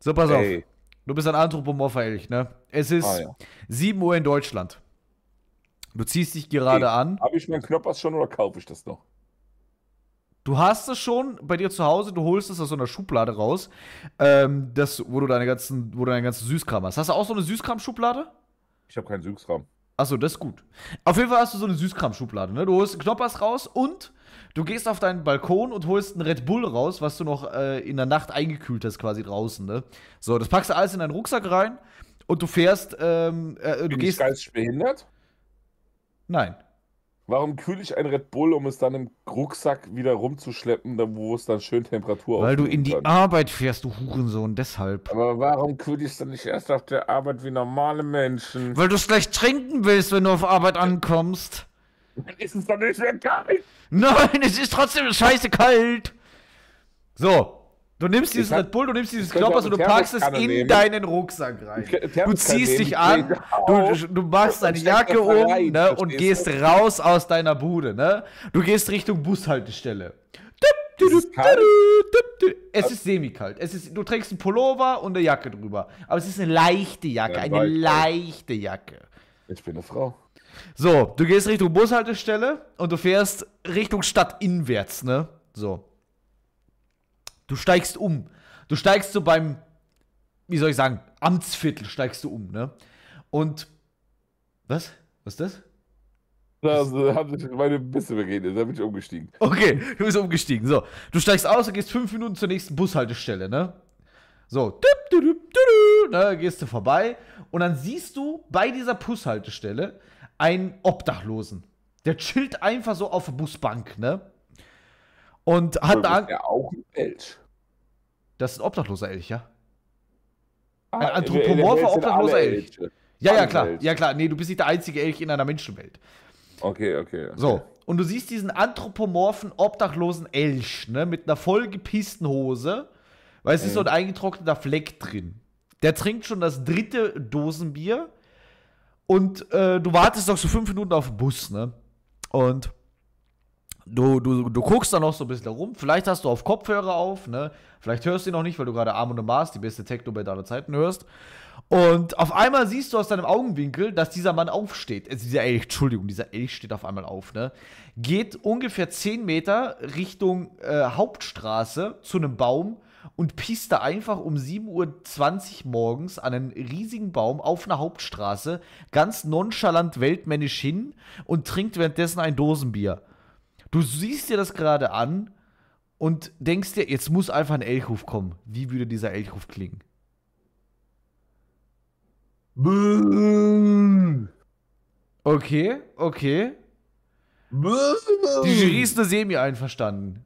So, pass ey. auf. Du bist ein Anthropomorpher Elch, ne? Es ist ah, ja. 7 Uhr in Deutschland. Du ziehst dich gerade okay. an. Habe ich meinen Knoppers schon oder kaufe ich das noch? Du hast es schon bei dir zu Hause, du holst es aus so einer Schublade raus, ähm, das, wo du deine ganzen, wo du deinen ganzen Süßkram hast. Hast du auch so eine Süßkram-Schublade? Ich habe keinen Süßkram. Achso, das ist gut. Auf jeden Fall hast du so eine Süßkram-Schublade, ne? Du holst Knoppers raus und du gehst auf deinen Balkon und holst einen Red Bull raus, was du noch äh, in der Nacht eingekühlt hast, quasi draußen, ne? So, das packst du alles in deinen Rucksack rein und du fährst, ähm, äh, du Bin gehst. Ist behindert? Nein. Warum kühle ich ein Red Bull, um es dann im Rucksack wieder rumzuschleppen, wo es dann schön Temperatur Weil du in die kann? Arbeit fährst, du Hurensohn, deshalb. Aber warum kühle ich es dann nicht erst auf der Arbeit wie normale Menschen? Weil du es gleich trinken willst, wenn du auf Arbeit ankommst. Dann ist es doch nicht mehr kalt. Nein, es ist trotzdem scheiße kalt. So, Du nimmst dieses Red Bull, du nimmst dieses Kloppers und du packst es in nehmen. deinen Rucksack rein. Du ziehst dich an, du, du machst deine Jacke um ne, und gehst du? raus aus deiner Bude. Ne? Du gehst Richtung Bushaltestelle. Es ist, es semi-kalt. du trägst einen Pullover und eine Jacke drüber. Aber es ist eine leichte Jacke, eine leichte Jacke. Ich bin eine Frau. So, du gehst Richtung Bushaltestelle und du fährst Richtung Stadt inwärts, ne? So. Du steigst um. Du steigst so beim, wie soll ich sagen, Amtsviertel steigst du um, ne? Und was? Was ist das? Da haben sich meine Bisse begegnet, da bin ich umgestiegen. Okay, du bist umgestiegen. So, du steigst aus und gehst fünf Minuten zur nächsten Bushaltestelle, ne? So, düpp, düpp, düpp, düpp, ne, gehst du vorbei und dann siehst du bei dieser Bushaltestelle einen Obdachlosen. Der chillt einfach so auf der Busbank, ne? Und hat da. Ja auch ein Elch. Das ist ein obdachloser Elch, ja? Ah, ein ah, anthropomorpher obdachloser Elch. Elche. Ja, ja, klar. Ja, klar. Nee, du bist nicht der einzige Elch in einer Menschenwelt. Okay, okay. okay. So. Und du siehst diesen anthropomorphen, obdachlosen Elch, ne? Mit einer vollgepissten Hose. Weil es mhm. ist so ein eingetrockneter Fleck drin. Der trinkt schon das dritte Dosenbier. Und äh, du wartest noch so fünf Minuten auf den Bus, ne? Und du, du, du guckst dann noch so ein bisschen rum. Vielleicht hast du auf Kopfhörer auf, ne? Vielleicht hörst du ihn noch nicht, weil du gerade Arm und Mars, die beste Techno-Band aller Zeiten hörst. Und auf einmal siehst du aus deinem Augenwinkel, dass dieser Mann aufsteht. Also dieser Elch, Entschuldigung, dieser Elch steht auf einmal auf, ne? Geht ungefähr 10 Meter Richtung äh, Hauptstraße zu einem Baum und pisst da einfach um 7.20 Uhr morgens an einen riesigen Baum auf einer Hauptstraße ganz nonchalant weltmännisch hin und trinkt währenddessen ein Dosenbier. Du siehst dir das gerade an und denkst dir, jetzt muss einfach ein Elchruf kommen. Wie würde dieser Elchruf klingen? Okay, okay. Die Jury ist nur semi einverstanden.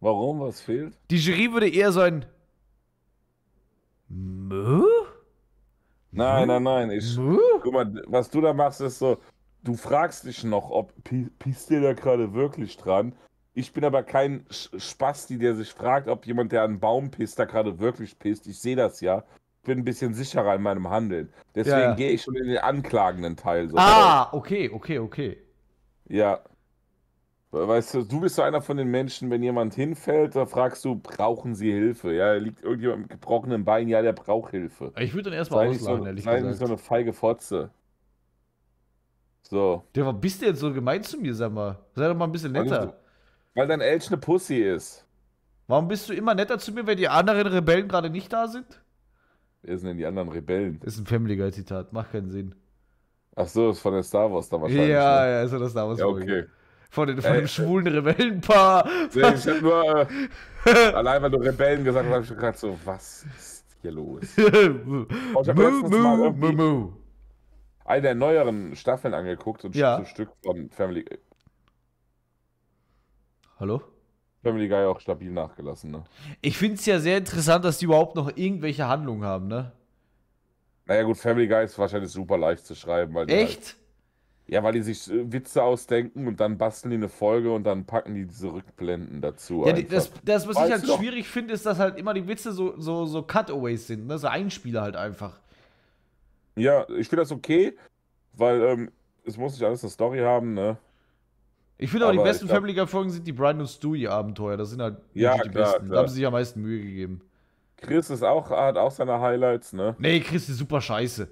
Warum? Was fehlt? Die Jury würde eher so ein. Mö? Nein, nein, nein. Ich, guck mal, was du da machst, ist so du fragst dich noch, ob pisst dir da gerade wirklich dran? Ich bin aber kein Spasti, der sich fragt, ob jemand, der an einen Baum pisst, da gerade wirklich pisst. Ich sehe das ja. Ich bin ein bisschen sicherer in meinem Handeln. Deswegen ja. gehe ich schon in den anklagenden Teil. So ah, drauf. okay, okay, okay. Ja. Weißt du, du bist so einer von den Menschen, wenn jemand hinfällt, da fragst du, brauchen sie Hilfe? Ja, liegt irgendjemand mit gebrochenem Bein, ja, der braucht Hilfe. Ich würde dann erstmal auslachen, so, ehrlich sei gesagt. Sei nicht so eine feige Fotze. So. Der, warum bist du jetzt so gemein zu mir, sag mal? Sei doch mal ein bisschen netter. Weil dein Elch eine Pussy ist. Warum bist du immer netter zu mir, wenn die anderen Rebellen gerade nicht da sind? Wer sind denn die anderen Rebellen? Ist ein Family Guy Zitat, macht keinen Sinn. Ach so, ist von der Star Wars da wahrscheinlich. Ja, ne? ja, ist von der Star Wars. Ja, okay. Von, den, von äh, dem schwulen Rebellenpaar. Ich hab nur, allein weil du Rebellen gesagt hast, hab ich gerade so, was ist hier los? Oh, ich hab mu, mu, mu, mu eine der neueren Staffeln angeguckt, so ein Stück von Family. Guy. Hallo? Family Guy auch stabil nachgelassen, ne? Ich finde es ja sehr interessant, dass die überhaupt noch irgendwelche Handlungen haben, ne? Naja, gut, Family Guy ist wahrscheinlich super leicht zu schreiben. Weil halt Echt? ja, weil die sich äh, Witze ausdenken und dann basteln die eine Folge und dann packen die diese Rückblenden dazu. Ja, das, das, was weißt ich halt schwierig finde, ist, dass halt immer die Witze so, so, so Cutaways sind, ne? So Einspieler halt einfach. Ja, ich finde das okay, weil ähm, es muss nicht alles eine Story haben, ne? Ich finde auch, die besten glaub... Family Guy-Folgen sind die Brian und Stewie-Abenteuer. Das sind halt ja, die klar, besten. Klar. Da haben sie sich am meisten Mühe gegeben. Chris ist auch, hat auch seine Highlights, ne? Nee, Chris ist super scheiße.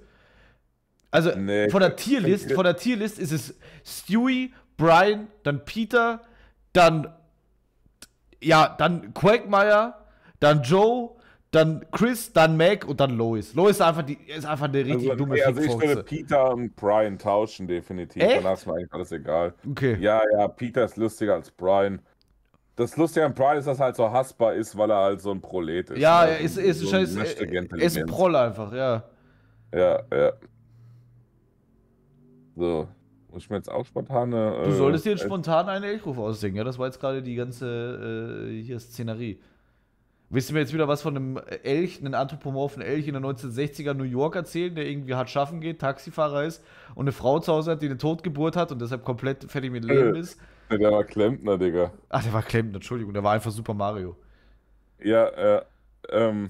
Also nee, von der Tierlist, von der Tierlist ist es Stewie, Brian, dann Peter, dann ja, dann Quagmire, dann Joe, dann Chris, dann Mac und dann Lois. Lois ist einfach, die, ist einfach eine richtig also, dumme nee, Also ich würde Peter und Brian tauschen, definitiv. Echt? Danach ist mir eigentlich alles egal. Okay. Ja, ja, Peter ist lustiger als Brian. Das Lustige an Brian ist, dass er halt so hassbar ist, weil er halt so ein Prolet ist. Ja, ne? er ist, ist, so scheiß, ist, ist ein Proll einfach, ja. Ja, ja. So. Muss ich mir jetzt auch spontane. Äh, du solltest äh, dir jetzt spontan einen Elchruf aussingen, ja? Das war jetzt gerade die ganze äh, hier Szenerie. Wissen wir jetzt wieder was von einem Elch, einem anthropomorphen Elch in der 1960er New York erzählen, der irgendwie hart schaffen geht, Taxifahrer ist und eine Frau zu Hause hat, die eine Totgeburt hat und deshalb komplett fertig mit Leben äh, ist? der war Klempner, Digga. Ach, der war Klempner, Entschuldigung, der war einfach Super Mario. Ja, äh, ähm.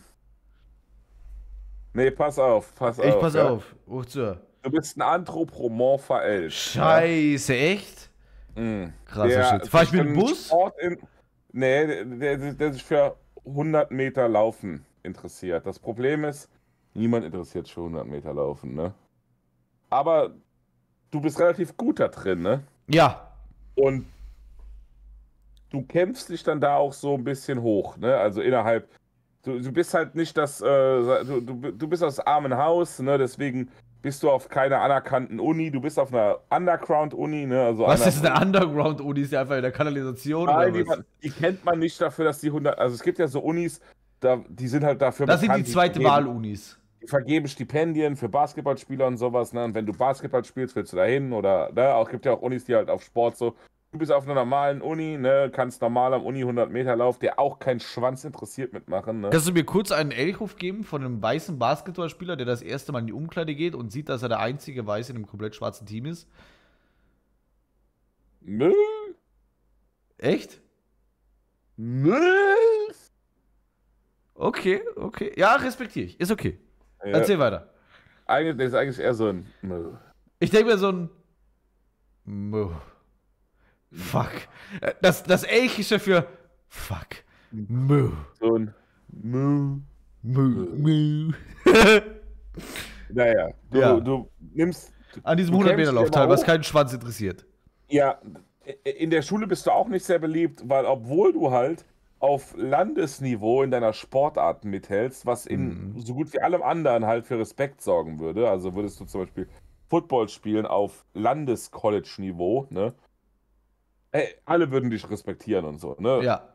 Nee, pass auf, pass ich auf. Ich pass ja? auf, wozu? Oh, du bist ein anthropomorpher Elch. Scheiße, ja? echt? Mhm. Krasser der, Shit. Fahr ich mit dem Bus? In, nee, der, der, der sich für 100 Meter Laufen interessiert. Das Problem ist, niemand interessiert schon 100 Meter Laufen, ne? Aber du bist relativ gut da drin, ne? Ja. Und du kämpfst dich dann da auch so ein bisschen hoch, ne? Also innerhalb. Du, du bist halt nicht das, äh, du, du, bist aus armen Haus, ne? Deswegen bist du auf keiner anerkannten Uni, du bist auf einer Underground-Uni. Ne? Also was ist eine Underground-Uni? Ist ja einfach in der Kanalisation Nein, oder die, was? Man, die kennt man nicht dafür, dass die 100, also es gibt ja so Unis, da, die sind halt dafür Das bekannt, sind die zweite Wahl-Unis. Die vergeben Stipendien für Basketballspieler und sowas. Ne? Und wenn du Basketball spielst, willst du da hin. oder ne? auch gibt ja auch Unis, die halt auf Sport so du bist auf einer normalen Uni, ne, kannst normal am Uni 100 Meter laufen, der auch keinen Schwanz interessiert mitmachen. Ne? Kannst du mir kurz einen Elchruf geben von einem weißen Basketballspieler, der das erste Mal in die Umkleide geht und sieht, dass er der einzige Weiße in einem komplett schwarzen Team ist? Nö. Echt? Nö. Okay, okay. Ja, respektiere ich. Ist okay. Ja. Erzähl weiter. Eigentlich, ist eigentlich eher so ein. Ich denke mir so ein. Fuck. Äh, das, das Elchische für Fuck. Mö. So ein Mö. Mö. Mö. naja, du, ja. du nimmst. An diesem 100 meter laufteil was keinen Schwanz interessiert. Ja, in der Schule bist du auch nicht sehr beliebt, weil obwohl du halt auf Landesniveau in deiner Sportart mithältst, was in mhm. so gut wie allem anderen halt für Respekt sorgen würde. Also würdest du zum Beispiel Football spielen auf landes college niveau ne? hey, alle würden dich respektieren und so, ne? Ja.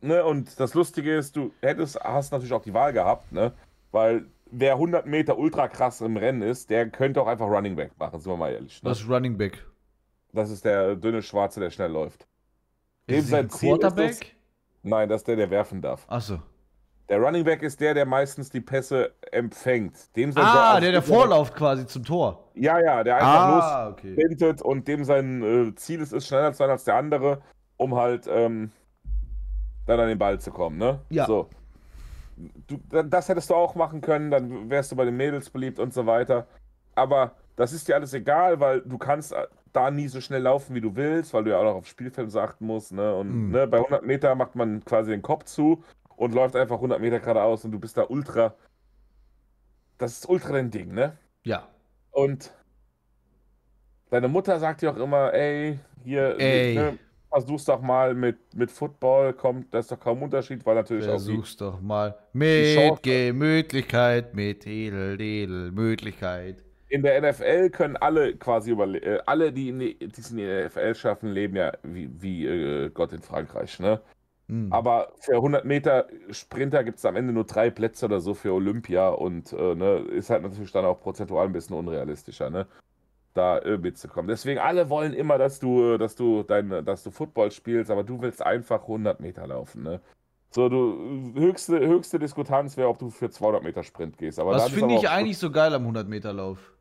Ne, und das Lustige ist, du hättest, hast natürlich auch die Wahl gehabt, ne? Weil wer 100 Meter ultra krass im Rennen ist, der könnte auch einfach Running Back machen, sind wir mal ehrlich. Ne? Das ist Running Back. Das ist der dünne Schwarze, der schnell läuft. Ist Dem sein Quarterback? Ist das, nein, das ist der, der werfen darf. Achso. Der Running Back ist der, der meistens die Pässe empfängt. Dem sein ah, der, der vorläuft quasi zum Tor. Ja, ja, der einfach ah, okay. und dem sein äh, Ziel ist, ist, schneller zu sein als der andere, um halt ähm, dann an den Ball zu kommen. Ne? Ja. So. Du, das hättest du auch machen können, dann wärst du bei den Mädels beliebt und so weiter. Aber das ist dir alles egal, weil du kannst äh, da nie so schnell laufen, wie du willst, weil du ja auch noch auf Spielfilm achten musst. Ne? Und mhm. ne, bei 100 Meter macht man quasi den Kopf zu und läuft einfach 100 Meter geradeaus und du bist da ultra. Das ist ultra dein Ding, ne? Ja. Und deine Mutter sagt dir auch immer, ey, hier, ey. Ne, versuch's doch mal mit, mit Football, kommt, da ist doch kaum Unterschied, weil natürlich versuch's auch. Versuch's doch mal mit Gemütlichkeit, mit Edel, Edel, Möglichkeit. In der NFL können alle quasi überleben, äh, alle, die in, die es in der NFL schaffen, leben ja wie, wie äh, Gott in Frankreich, ne? Mhm. Aber für 100 Meter Sprinter gibt es am Ende nur drei Plätze oder so für Olympia und äh, ne, ist halt natürlich dann auch prozentual ein bisschen unrealistischer, ne? Da äh, mitzukommen. Deswegen, alle wollen immer, dass du, äh, dass du dein, dass du Football spielst, aber du willst einfach 100 Meter laufen, ne? So, du, äh, höchste, höchste Diskutanz wäre, ob du für 200 Meter Sprint gehst. Aber Was finde ich eigentlich so geil am 100 Meter Lauf?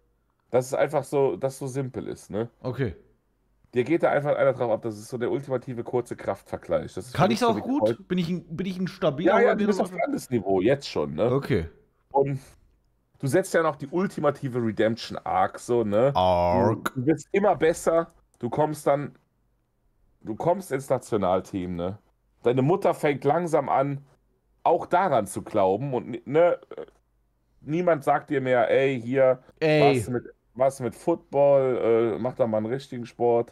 Dass es einfach so, dass so simpel ist, ne? Okay. Dir geht da einfach einer drauf ab. Das ist so der ultimative kurze Kraftvergleich. Kann ich es auch gut? Bin ich, ein, bin ich ein stabiler? Ja, ja, du bist auf Landesniveau, jetzt schon, ne? Okay. Und du setzt ja noch die ultimative Redemption Arc, so, ne? Arc. Du, du wirst immer besser. Du kommst dann, du kommst ins Nationalteam, ne? Deine Mutter fängt langsam an, auch daran zu glauben und, ne? Niemand sagt dir mehr, ey, hier, ey. was mit was mit Football, äh, mach da mal einen richtigen Sport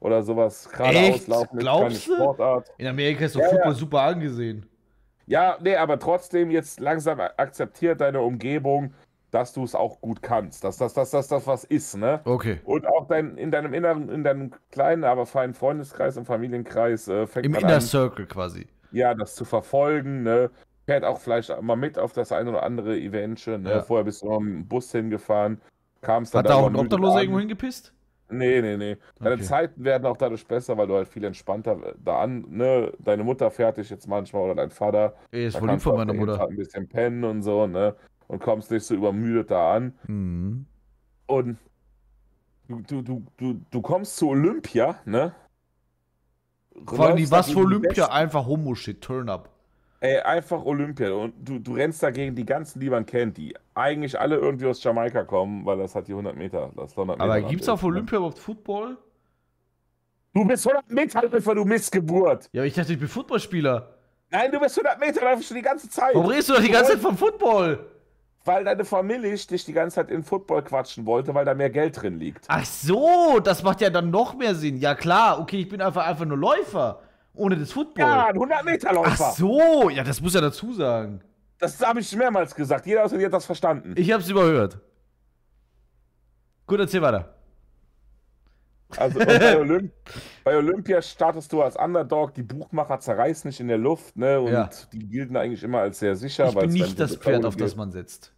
oder sowas. Geradeaus laufen ist keine Sportart. In Amerika ist doch ja, Football ja. super angesehen. Ja, nee, aber trotzdem jetzt langsam akzeptiert deine Umgebung, dass du es auch gut kannst, dass das, dass das, das was ist, ne? Okay. Und auch dein, in deinem inneren, in deinem kleinen, aber feinen Freundeskreis und Familienkreis äh, fängt Im man Inner an, Circle quasi. Ja, das zu verfolgen, ne? Fährt auch vielleicht mal mit auf das ein oder andere Eventchen, ne? Ja. Vorher bist du noch am Bus hingefahren, kamst dann. Hat da auch ein Obdachloser irgendwo hingepisst? Nee, nee, nee. Deine okay. Zeiten werden auch dadurch besser, weil du halt viel entspannter äh, da an, ne, deine Mutter fertig jetzt manchmal oder dein Vater. Ey, ist wohl lieb von meiner Mutter. Halt ein bisschen pennen und so, ne? Und kommst nicht so übermüdet da an. Mhm. Und du, du, du, du kommst zu Olympia, ne? Vor allem, was für Olympia? Einfach Homo-Shit, Turn-Up. Ey, einfach Olympia. Und du, du rennst dagegen die ganzen, die man kennt, die eigentlich alle irgendwie aus Jamaika kommen, weil das hat die 100 Meter. Das 100 Meter Aber gibt es auf ne? Olympia überhaupt Football? Du bist 100 Meter Läufer, du Missgeburt. Ja, aber ich dachte, ich bin Footballspieler. Nein, du bist 100 Meter läufst schon die ganze Zeit. Warum redest du doch die ganze Zeit vom Football? Weil deine Familie dich die ganze Zeit in Football quatschen wollte, weil da mehr Geld drin liegt. Ach so, das macht ja dann noch mehr Sinn. Ja klar, okay, ich bin einfach, einfach nur Läufer. Ohne das Football. Ja, ein 100-Meter-Läufer. Ach so, ja, das muss er dazu sagen. Das habe ich mehrmals gesagt. Jeder außer dir hat das verstanden. Ich habe es überhört. Gut, erzähl weiter. Also bei, Olymp bei, Olympia startest du als Underdog, die Buchmacher zerreißen nicht in der Luft, ne? Und ja. die gelten eigentlich immer als sehr sicher. Ich bin nicht das Pferd, auf das man setzt.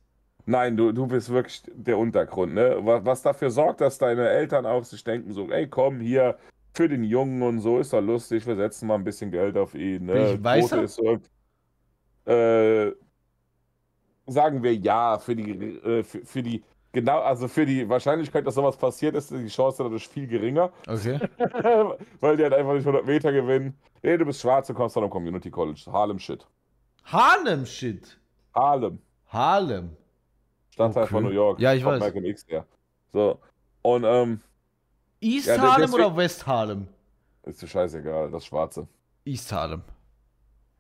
Nein, du, du bist wirklich der Untergrund, ne? Was, dafür sorgt, dass deine Eltern auch sich denken, so, ey, komm, hier, für den Jungen und so, ist er lustig, wir setzen mal ein bisschen Geld auf ihn. Ne? Ich weiß ist, äh, Sagen wir ja, für die, äh, für, für, die, genau, also für die Wahrscheinlichkeit, dass sowas passiert ist, die Chance dadurch viel geringer. Okay. Weil die halt einfach nicht 100 Meter gewinnen. Nee, du bist schwarz, du kommst dann am Community College. Harlem Shit. Harlem Shit? Harlem. Harlem. Stadtteil okay. von New York. Ja, ich weiß. X, ja. So. Und, ähm, East ja, Harlem deswegen... oder West Harlem? Ist dir scheißegal, das Schwarze. East Harlem.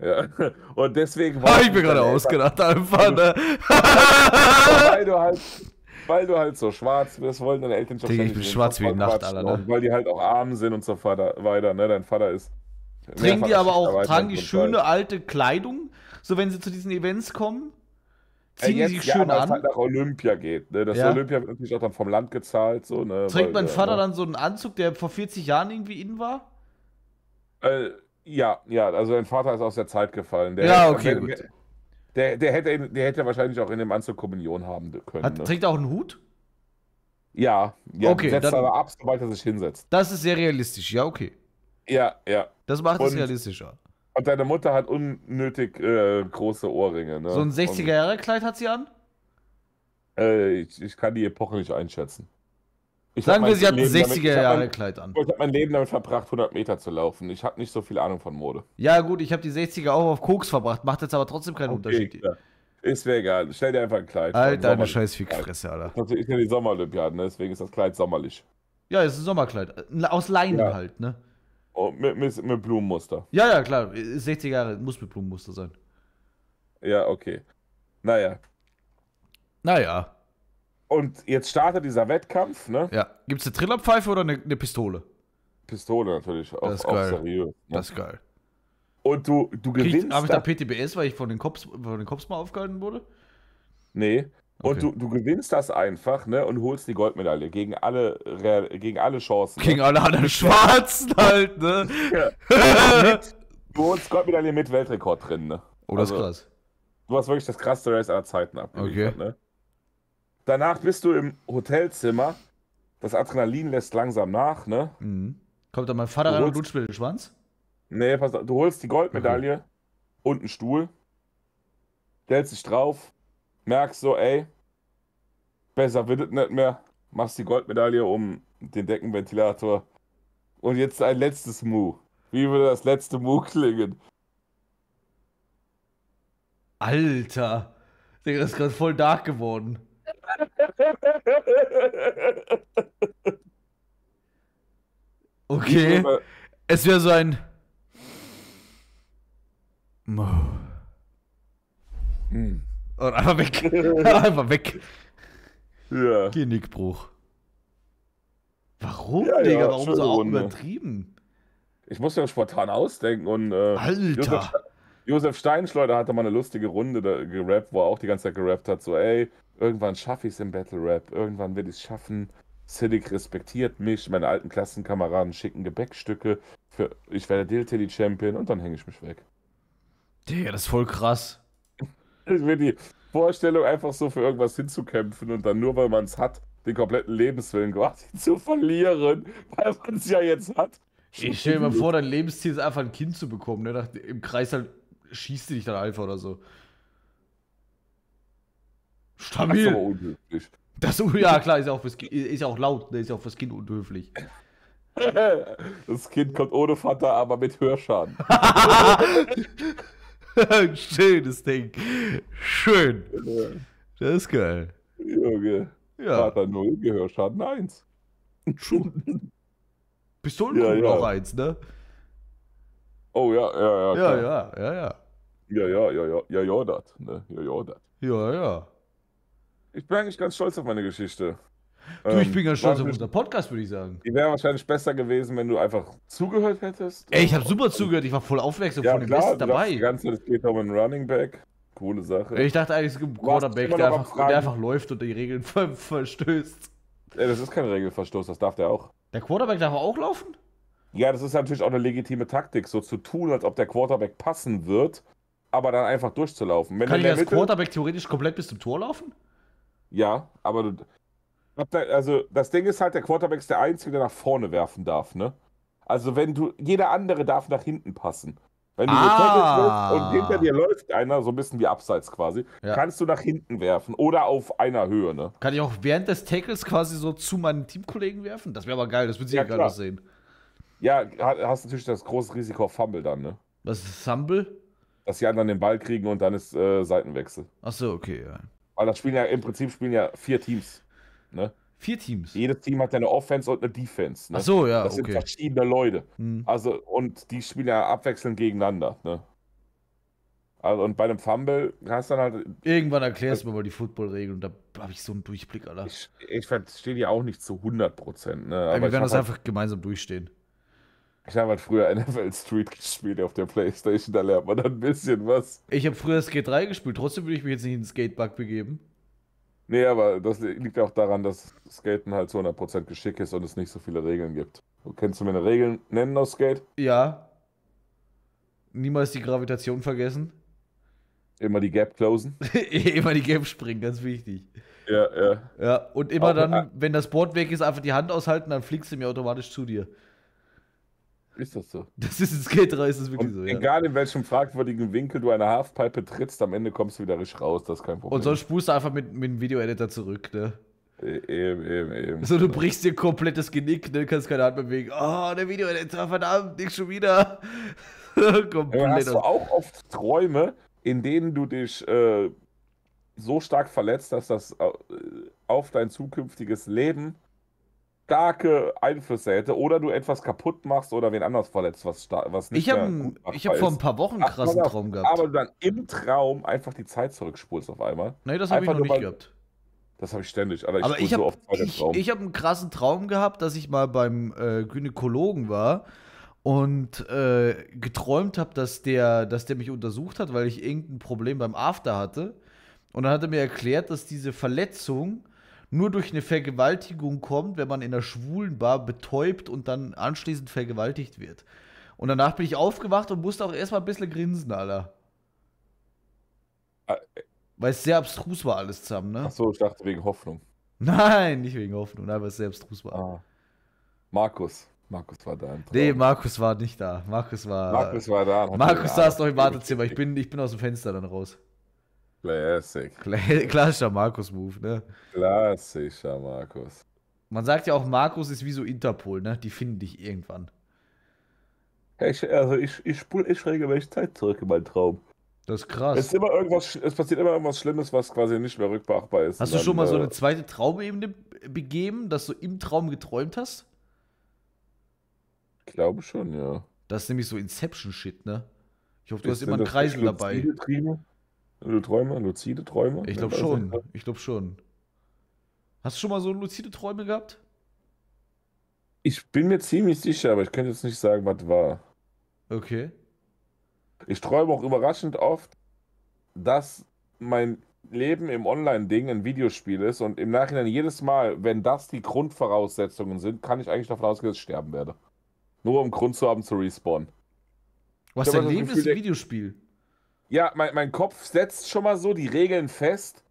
Ja. Und deswegen war. ich mir gerade ausgedacht, einfach, ne? weil, du halt, weil du halt so schwarz bist, wollen deine Eltern schon ich bin schwarz wie die Nacht, Alter, ne? Weil die halt auch arm sind und so weiter, ne? Dein Vater ist. Trinken die aber auch, tragen die schöne alte Kleidung, so wenn sie zu diesen Events kommen? ziehen äh, jetzt, sich ja, schön an. Halt nach Olympia geht. Ne? Das ja. Olympia wird natürlich auch dann vom Land gezahlt. So, ne? Trägt Weil, mein äh, Vater äh, dann so einen Anzug, der vor 40 Jahren irgendwie innen war? Äh, ja, ja, also dein Vater ist aus der Zeit gefallen. Der, ja, okay, der, gut. Der, der, hätte, der hätte wahrscheinlich auch in dem Anzug Kommunion haben können. Hat, ne? Trägt auch einen Hut? Ja, ja okay, setzt dann, aber ab, sobald er sich hinsetzt. Das ist sehr realistisch, ja, okay. Ja, ja. Das macht Und, es realistischer. Und deine Mutter hat unnötig äh, große Ohrringe. Ne? So ein 60er-Jahre-Kleid hat sie an? Äh, ich, ich, kann die Epoche nicht einschätzen. Ich Sagen wir, sie hat ein 60er-Jahre-Kleid an. Ich habe mein Leben damit verbracht, 100 Meter zu laufen. Ich habe nicht so viel Ahnung von Mode. Ja, gut, ich habe die 60er auch auf Koks verbracht. Macht jetzt aber trotzdem keinen okay, Unterschied. Klar. Ist mir egal. Stell dir einfach ein Kleid Alter, vor. Alter, scheiß Fickfresse, Alter. Das ist ja die Sommerolympiaden, ne? deswegen ist das Kleid sommerlich. Ja, es ist ein Sommerkleid. Äh, aus Leinen ja. halt, ne? Oh, mit, mit, mit Blumenmuster. Ja, ja, klar. 60 Jahre muss mit Blumenmuster sein. Ja, okay. Naja. Naja. Und jetzt startet dieser Wettkampf, ne? Ja. Gibt es eine Trillerpfeife oder eine, eine, Pistole? Pistole natürlich. Auch, das ist geil. Seriös, ne? Das ist geil. Und du, du gewinnst. Habe ich da PTBS, weil ich von den Cops, von den Cops mal aufgehalten wurde? Nee. Okay. Und du, du gewinnst das einfach, ne? Und holst die Goldmedaille gegen alle, Real, gegen alle Chancen. Ne? Gegen ne? alle anderen Schwarzen halt, ne? du holst Goldmedaille mit Weltrekord drin, ne? Oh, das also, ist krass. Du hast wirklich das krasseste Race aller Zeiten abgeliefert, okay. ne? Danach bist du im Hotelzimmer. Das Adrenalin lässt langsam nach, ne? Mhm. Kommt dann mein Vater du rein holst... und Blutspiel den Schwanz? Nee, pass auf, du holst die Goldmedaille okay. und einen Stuhl, stellst dich drauf, merkst so, ey, besser wird es nicht mehr, machst die Goldmedaille um den Deckenventilator. Und jetzt ein letztes Mu. Wie würde das letzte Mu klingen? Alter, der ist gerade voll dark geworden. Okay. Es wäre so ein. Mo. Hm. Und einfach weg. einfach weg. Ja. Genickbruch. Warum, ja, Digga? Ja, warum so auch übertrieben? Ich muss ja spontan ausdenken und. Äh, Alter! Josef, Josef Steinschleuder hatte mal eine lustige Runde da, gerappt, wo er auch die ganze Zeit gerappt hat: so, ey, irgendwann schaffe ich es im Battle Rap, irgendwann werde ich es schaffen. Siddiq respektiert mich, meine alten Klassenkameraden schicken Gebäckstücke. Für, ich werde Diltily Champion und dann hänge ich mich weg. Digga, das ist voll krass. Ich will die Vorstellung, einfach so für irgendwas hinzukämpfen und dann nur, weil man es hat, den kompletten Lebenswillen quasi zu verlieren, weil man es ja jetzt hat. Ich stelle mir vor, dein Lebensziel ist einfach ein Kind zu bekommen. Ne? Im Kreis halt schießt du dich dann einfach oder so. Stabil. Das ist aber unhöflich. Das, ja, klar, ist ja auch, auch laut, ne? ist ja auch fürs Kind unhöflich. Das Kind kommt ohne Vater, aber mit Hörschaden. Schönes Ding. Schön. Ja. Das ist geil. Junge. Ja. Vater 0, Gehörschaden 1. Pistolenkugel ja, ja. auch 1, ne? Oh ja, ja, ja. Ja, ja, ja, ja. Ja, ja, ja, ja, ja, ja, das, ne? Ja, ja, das. Ja, ja. Ich bin eigentlich ganz stolz auf meine Geschichte. Du, ich ähm, bin ganz stolz auf unseren Podcast, würde ich sagen. Die wäre wahrscheinlich besser gewesen, wenn du einfach zugehört hättest. Ey, ich habe super zugehört, ich war voll aufmerksam ja, von dem klar, Besten dabei. Die ganze Zeit, geht um einen Running Back. Coole Sache. Ich dachte eigentlich, es gibt einen Quarterback, der einfach, der einfach, läuft und die Regeln ver verstößt. Ey, das ist kein Regelverstoß, das darf der auch. Der Quarterback darf auch laufen? Ja, das ist natürlich auch eine legitime Taktik, so zu tun, als ob der Quarterback passen wird, aber dann einfach durchzulaufen. Wenn Kann ich als Mitte... Quarterback theoretisch komplett bis zum Tor laufen? Ja, aber du, also das Ding ist halt, der Quarterback ist der Einzige, der nach vorne werfen darf, ne? Also wenn du, jeder andere darf nach hinten passen. Wenn du ah. so und hinter dir läuft einer, so ein bisschen wie abseits quasi, ja. kannst du nach hinten werfen oder auf einer Höhe, ne? Kann ich auch während des Tackles quasi so zu meinen Teamkollegen werfen? Das wäre aber geil, das würde sich ja, gerade sehen. Ja, hast natürlich das große Risiko auf Fumble dann, ne? Was ist Fumble? Dass die anderen den Ball kriegen und dann ist äh, Seitenwechsel. Ach so, okay, ja. Weil das spielen ja, im Prinzip spielen ja vier Teams. Ne? Vier Teams. Jedes Team hat eine Offense und eine Defense. Ne? Ach so, ja. Das okay. sind verschiedene Leute. Hm. Also, und die spielen ja abwechselnd gegeneinander. Ne? Also, und bei einem Fumble hast du dann halt. Irgendwann erklärst du mir mal die Footballregeln und da habe ich so einen Durchblick, Alter. Ich, ich verstehe die auch nicht zu 100 Prozent. Ne? Aber wir werden das halt, einfach gemeinsam durchstehen. Ich habe halt früher NFL Street gespielt auf der Playstation, da lernt man dann ein bisschen was. Ich habe früher Skate 3 gespielt, trotzdem würde ich mich jetzt nicht in den Skatebug begeben. Nee, aber das liegt auch daran, dass Skaten halt zu 100% Geschick ist und es nicht so viele Regeln gibt. Kennst du meine Regeln nennen aus Skate? Ja. Niemals die Gravitation vergessen. Immer die Gap closen. immer die Gap springen, ganz wichtig. Ja, ja. Ja, und immer auch dann, wenn das Board weg ist, einfach die Hand aushalten, dann fliegst du mir automatisch zu dir. Ist das so? Das ist ein Skater, ist das wirklich und so. Ja. Egal in welchem fragwürdigen Winkel du eine Halfpipe trittst, am Ende kommst du wieder richtig raus, das ist kein Problem. Und sonst spust du einfach mit, mit dem Video-Editor zurück, ne? E-, eben, eben, eben. So, du brichst dir komplettes Genick, ne? Kannst keine Hand bewegen. Oh, der Video-Editor, verdammt, nicht schon wieder. komplett. Hast du auch oft Träume, in denen du dich äh, so stark verletzt, dass das äh, auf dein zukünftiges Leben starke Einflüsse hätte oder du etwas kaputt machst oder wen anders verletzt, was, was nicht Ich habe hab vor ein paar Wochen einen krassen aber, Traum gehabt. Aber du dann im Traum einfach die Zeit zurückspulst auf einmal. Nee, das habe ich noch nicht mal, gehabt. Das habe ich ständig, aber ich, aber ich so hab, oft ich, Traum. Ich habe einen krassen Traum gehabt, dass ich mal beim äh, Gynäkologen war und äh, geträumt habe, dass der, dass der mich untersucht hat, weil ich irgendein Problem beim After hatte. Und dann hat er mir erklärt, dass diese Verletzung nur durch eine Vergewaltigung kommt, wenn man in der schwulen Bar betäubt und dann anschließend vergewaltigt wird. Und danach bin ich aufgewacht und musste auch erstmal ein bisschen grinsen, Alter. Ah, weil es sehr abstrus war alles zusammen, ne? Achso, ich dachte wegen Hoffnung. Nein, nicht wegen Hoffnung, nein, weil es sehr abstrus war. Ah. Markus. Markus war da. Im Traum. Nee, Markus war nicht da. Markus war. Markus war da. Markus saß noch im ah, Wartezimmer. Ich bin, ich bin aus dem Fenster dann raus. Classic. Klassischer Markus-Move, ne? Klassischer Markus. Man sagt ja auch, Markus ist wie so Interpol, ne? Die finden dich irgendwann. Ich, also ich, ich spule echt regelmäßig Zeit zurück in meinen Traum. Das ist krass. Es, ist immer irgendwas, es passiert immer irgendwas Schlimmes, was quasi nicht mehr rückmachbar ist. Hast du schon mal so äh, eine zweite Traumebene begeben, dass du im Traum geträumt hast? Ich glaube schon, ja. Das ist nämlich so Inception-Shit, ne? Ich hoffe, du ist, hast immer einen Kreisel dabei. Zielgetriebe? Du äh, Träume, luzide Träume? Ich glaube schon. Ich glaube schon. Hast du schon mal so luzide Träume gehabt? Ich bin mir ziemlich sicher, aber ich könnte jetzt nicht sagen, was war. Okay. Ich träume auch überraschend oft, dass mein Leben im Online-Ding ein Videospiel ist und im Nachhinein jedes Mal, wenn das die Grundvoraussetzungen sind, kann ich eigentlich davon ausgehen, dass ich sterben werde. Nur um Grund zu haben zu respawnen. Was, dein also Leben ist ein Videospiel? Ja, mein, mein Kopf setzt schon mal so die Regeln fest,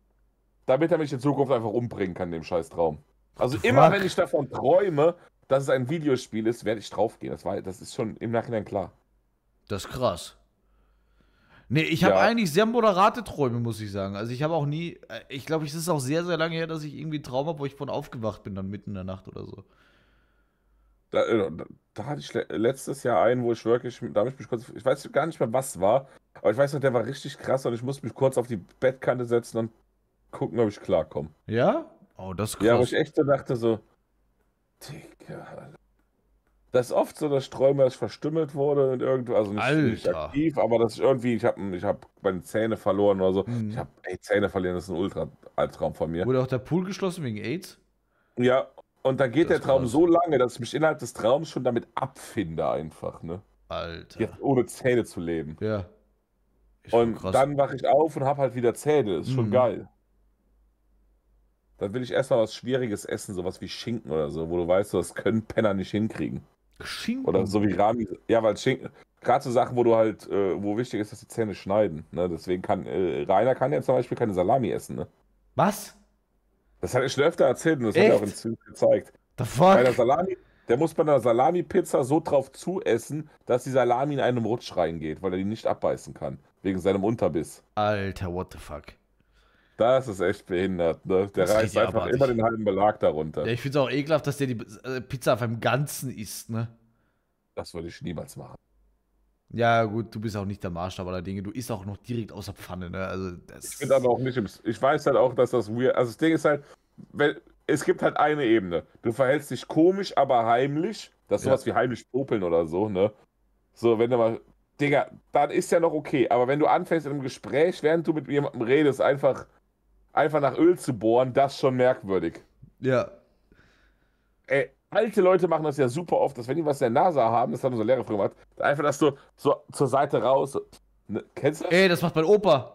damit er mich in Zukunft einfach umbringen kann, dem scheiß Traum. Also Fuck. immer wenn ich davon träume, dass es ein Videospiel ist, werde ich draufgehen. Das, war, das ist schon im Nachhinein klar. Das ist krass. Nee, ich habe ja. eigentlich sehr moderate Träume, muss ich sagen. Also ich habe auch nie, äh, ich glaube, es ist auch sehr, sehr lange her, dass ich irgendwie einen Traum habe, wo ich von aufgewacht bin, dann mitten in der Nacht oder so. Da, äh, da hatte ich letztes Jahr einen, wo ich wirklich, da habe ich mich kurz, ich weiß gar nicht mehr, was war, aber ich weiß noch, der war richtig krass und ich musste mich kurz auf die Bettkante setzen und gucken, ob ich klarkomme. Ja? Oh, das ist krass. Ja, wo ich echt so dachte, so, Digga, das ist oft so, dass ich träume, dass ich verstümmelt wurde und irgendwo, also nicht, nicht, aktiv, aber dass ich irgendwie, ich habe ich hab meine Zähne verloren oder so. Mhm. Ich habe, Zähne verlieren, das ist ein Ultra-Albtraum von mir. Wurde auch der Pool geschlossen wegen AIDS? Ja, und dann geht das der Traum war's. so lange, dass ich mich innerhalb des Traums schon damit abfinde, einfach, ne? Alter. Jetzt ohne Zähne zu leben. Ja. Ist und dann wache ich auf und habe halt wieder Zähne. Ist schon mhm. geil. Dann will ich erstmal was Schwieriges essen, sowas wie Schinken oder so, wo du weißt, das können Penner nicht hinkriegen. Schinken? Oder so wie Rami. Ja, weil Schinken. Gerade so Sachen, wo du halt, äh, wo wichtig ist, dass die Zähne schneiden. Ne? Deswegen kann, äh, Rainer kann ja zum Beispiel keine Salami essen, ne? Was? Das hat er schon öfter erzählt und das Echt? hat er auch in Zug gezeigt. The fuck? Bei der Salami, der muss bei einer Salami-Pizza so drauf zuessen, dass die Salami in einem Rutsch reingeht, weil er die nicht abbeißen kann. Wegen seinem Unterbiss. Alter, what the fuck? Das ist echt behindert, ne? Der reißt einfach abartig. immer den halben Belag darunter. Ja, ich find's auch ekelhaft, dass der die Pizza auf einem Ganzen isst, ne? Das würde ich niemals machen. Ja, gut, du bist auch nicht der Maßstab aller Dinge. Du isst auch noch direkt aus der Pfanne, ne? Also, das ich bin aber auch nicht im. Ich weiß halt auch, dass das weird. Also, das Ding ist halt, wenn, es gibt halt eine Ebene. Du verhältst dich komisch, aber heimlich. Das ist ja. sowas wie heimlich popeln oder so, ne? So, wenn du mal. Digga, dann ist ja noch okay. Aber wenn du anfängst in einem Gespräch, während du mit jemandem redest, einfach, einfach nach Öl zu bohren, das ist schon merkwürdig. Ja. Ey, alte Leute machen das ja super oft, dass wenn die was in der Nase haben, das haben unsere Lehrer früher gemacht, einfach das so, so zur Seite raus. Ne, kennst du das? Ey, das macht mein Opa.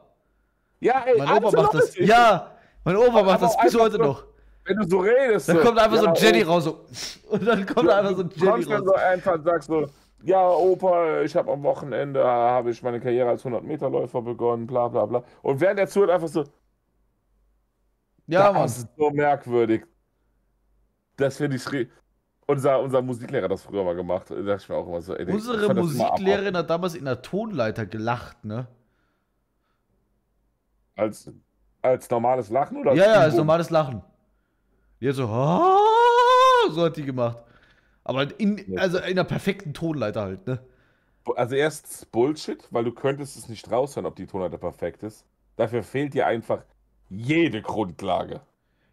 Ja, ey, mein Opa macht das. Ja, mein Opa macht das bis heute so, noch. Wenn du so redest. Dann so, kommt einfach ja, so ein Jenny raus. So. Und dann kommt du, einfach so ein Jenny raus. Dann so einfach und sagst so, ja, Opa, ich habe am Wochenende habe ich meine Karriere als 100-Meter-Läufer begonnen, bla bla bla. Und während der zuhört, einfach so. Ja, das ist so merkwürdig. Das finde ich unser, unser Musiklehrer hat das früher mal gemacht. Da dachte ich mir auch immer so, ey, Unsere Musiklehrerin hat damals in der Tonleiter gelacht, ne? Als, als normales Lachen oder? Ja, ja, als normales Lachen. Die hat so, so hat die gemacht. Aber halt in, also in der perfekten Tonleiter halt, ne? Also erst Bullshit, weil du könntest es nicht raushören, ob die Tonleiter perfekt ist. Dafür fehlt dir einfach jede Grundlage.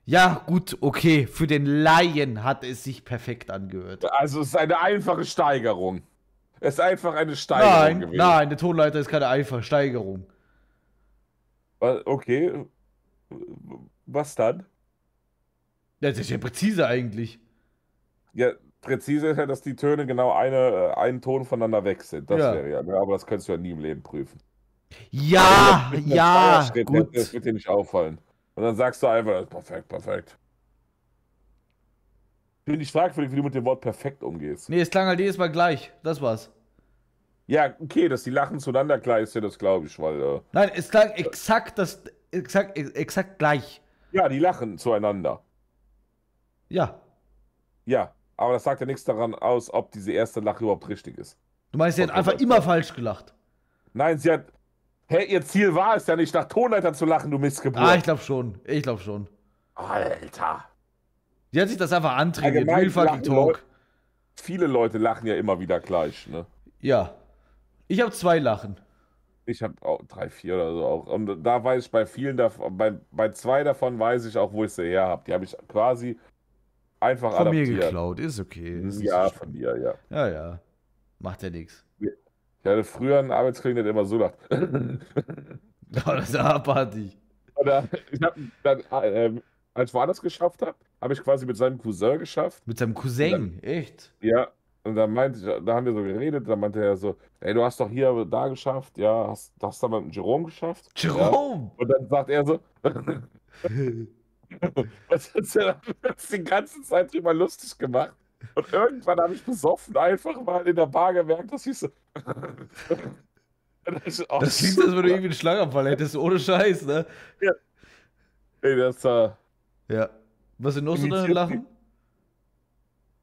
Ja, gut, okay. Für den Laien hat es sich perfekt angehört. Also es ist eine einfache Steigerung. Es ist einfach eine Steigerung nein, gewesen. Nein, der Tonleiter ist keine einfache Steigerung. Okay. Was dann? Das ist ja präzise eigentlich. Ja, präzise ist ja, dass die Töne genau eine, äh, einen Ton voneinander weg sind. Das ja. wäre ja, ne? aber das könntest du ja nie im Leben prüfen. Ja, also, ja, gut. Das wird dir nicht auffallen. Und dann sagst du einfach, das ist perfekt, perfekt. bin ich fragwürdig, wie du mit dem Wort perfekt umgehst. Nee, es klang halt jedes Mal gleich. Das war's. Ja, okay, dass die lachen zueinander gleich sind, das glaube ich, weil. Äh, Nein, es klang exakt das. Exakt, exakt gleich. Ja, die lachen zueinander. Ja. Ja, aber das sagt ja nichts daran aus, ob diese erste Lache überhaupt richtig ist. Du meinst, sie hat einfach immer falsch gelacht. Nein, sie hat Hä, ihr Ziel war es ja nicht, nach Tonleiter zu lachen, du Missgeburt. Ah, ich glaube schon. Ich glaube schon. Alter. Die hat sich das einfach antrainiert. Real fucking Talk. viele Leute lachen ja immer wieder gleich, ne? Ja. Ich habe zwei Lachen. Ich habe auch drei, vier oder so auch. Und da weiß ich bei vielen davon, bei, bei zwei davon weiß ich auch, wo ich sie her habe. Die habe ich quasi einfach von adaptiert. mir geklaut, ist okay. Ist ja, so von dir, ja. Ja, ja. Macht ja nichts. Ich hatte früher einen Arbeitskollegen, der immer so lacht. das ist abartig. Oder ich habe dann, äh, als ich das geschafft habe, habe ich quasi mit seinem Cousin geschafft. Mit seinem Cousin, dann, echt? Ja. Und dann meinte ich, da haben wir so geredet, dann meinte er so, ey, du hast doch hier da geschafft, ja, hast, hast da mit Jerome geschafft. Jerome! Ja. Und dann sagt er so, was ist denn, die ganze Zeit drüber lustig gemacht. Und irgendwann habe ich besoffen einfach mal in der Bar gemerkt, dass ich so, das, das klingt, als wenn du irgendwie einen Schlaganfall hättest, ohne Scheiß, ne? Ja. Ey, das ist äh, Ja. Was sind noch so deine Lachen?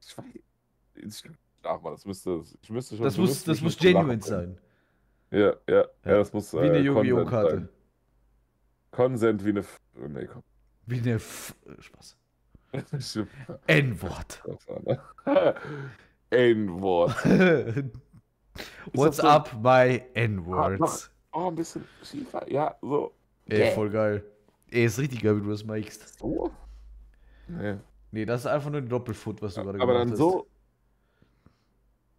Ich weiß. ach man, das müsste. Ich müsste schon. Das so muss, das muss genuine sein. Ja, ja, ja, ja, das muss. Wie eine Yu-Gi-Oh! Karte. Konsent wie eine. F oh, nee, komm. Wie eine F äh, Spaß. N-Wort. Ne? N-Wort. What's so, up, my ah, N-Words? Oh, ein bisschen schiefer, ja, so. Ey, voll geil. Ey, ist richtig geil, wie du das machst. So? Nee. Nee, das ist einfach nur ein Doppelfoot, was du ja, gerade gemacht hast. Aber dann so.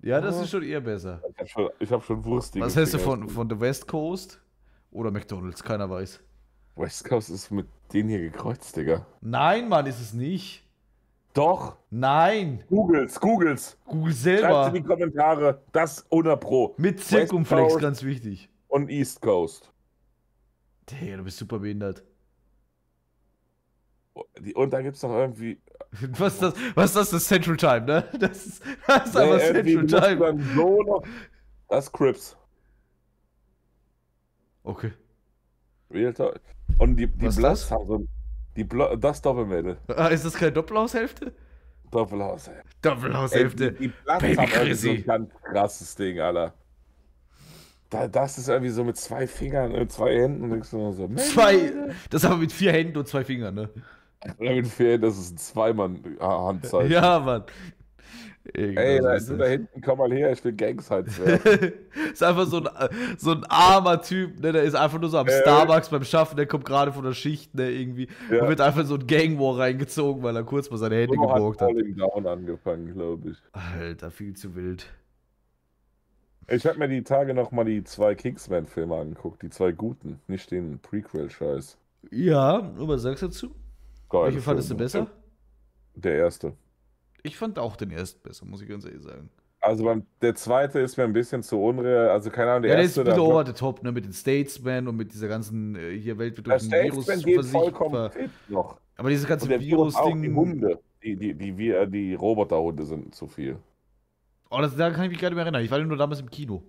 Ja, das oh. ist schon eher besser. Ich hab schon, ich hab schon wurstige Was hältst du von, von der West Coast oder McDonalds? Keiner weiß. West Coast ist mit denen hier gekreuzt, Digga. Nein, Mann, ist es nicht. Doch. Nein. Googles, Googles. Google selber. Schreibt in die Kommentare, das oder Pro. Mit Zirkumflex, ganz wichtig. Und East Coast. Digga, du bist super behindert. Und da gibt's doch irgendwie. Was ist das? Was das? Das Central Time, ne? Das ist, das ist nee, aber Central Time. so noch das Crips. Okay. Real Talk. Und die, die Blast haben so die Bla das Doppelmädel. Ah, ist das keine Doppelhaushälfte? Doppelhaushälfte. Doppelhaushälfte. Ey, die, die Platz Baby haben so ein ganz krasses Ding, Alter. Da, das ist irgendwie so mit zwei Fingern und äh, zwei Händen. Und so, so, zwei, das ist aber mit vier Händen und zwei Fingern, ne? Oder mit vier Händen, das ist ein Zweimann-Handzeichen. Ja, Mann. Irgendwas Ey, da, ist da hinten, komm mal her, ich will Gangs halt. ist einfach so ein, so ein armer Typ, ne, der ist einfach nur so am äh, Starbucks beim Schaffen, der kommt gerade von der Schicht, ne, irgendwie. Ja. Und wird einfach so ein Gangwar reingezogen, weil er kurz mal seine Hände so geborgt hat. Falling Down angefangen, glaube ich. Alter, viel zu wild. Ich habe mir die Tage nochmal die zwei Kingsman-Filme angeguckt, die zwei guten, nicht den Prequel-Scheiß. Ja, nur was sagst du dazu? Geil, Welche fandest du besser? Der erste. Ich fand auch den ersten besser, muss ich ganz ehrlich sagen. Also beim, der zweite ist mir ein bisschen zu unreal. Also keine Ahnung, der ja, der erste. Der ist bitte over the top, ne? Mit den Statesmen und mit dieser ganzen äh, hier Welt wird durch ein Virus vollkommen fit noch. Aber dieses ganze Virus-Ding. Die Hunde, die, die, die, die, äh, die Roboterhunde sind zu viel. Oh, das, da kann ich mich gerade mehr erinnern. Ich war nur damals im Kino.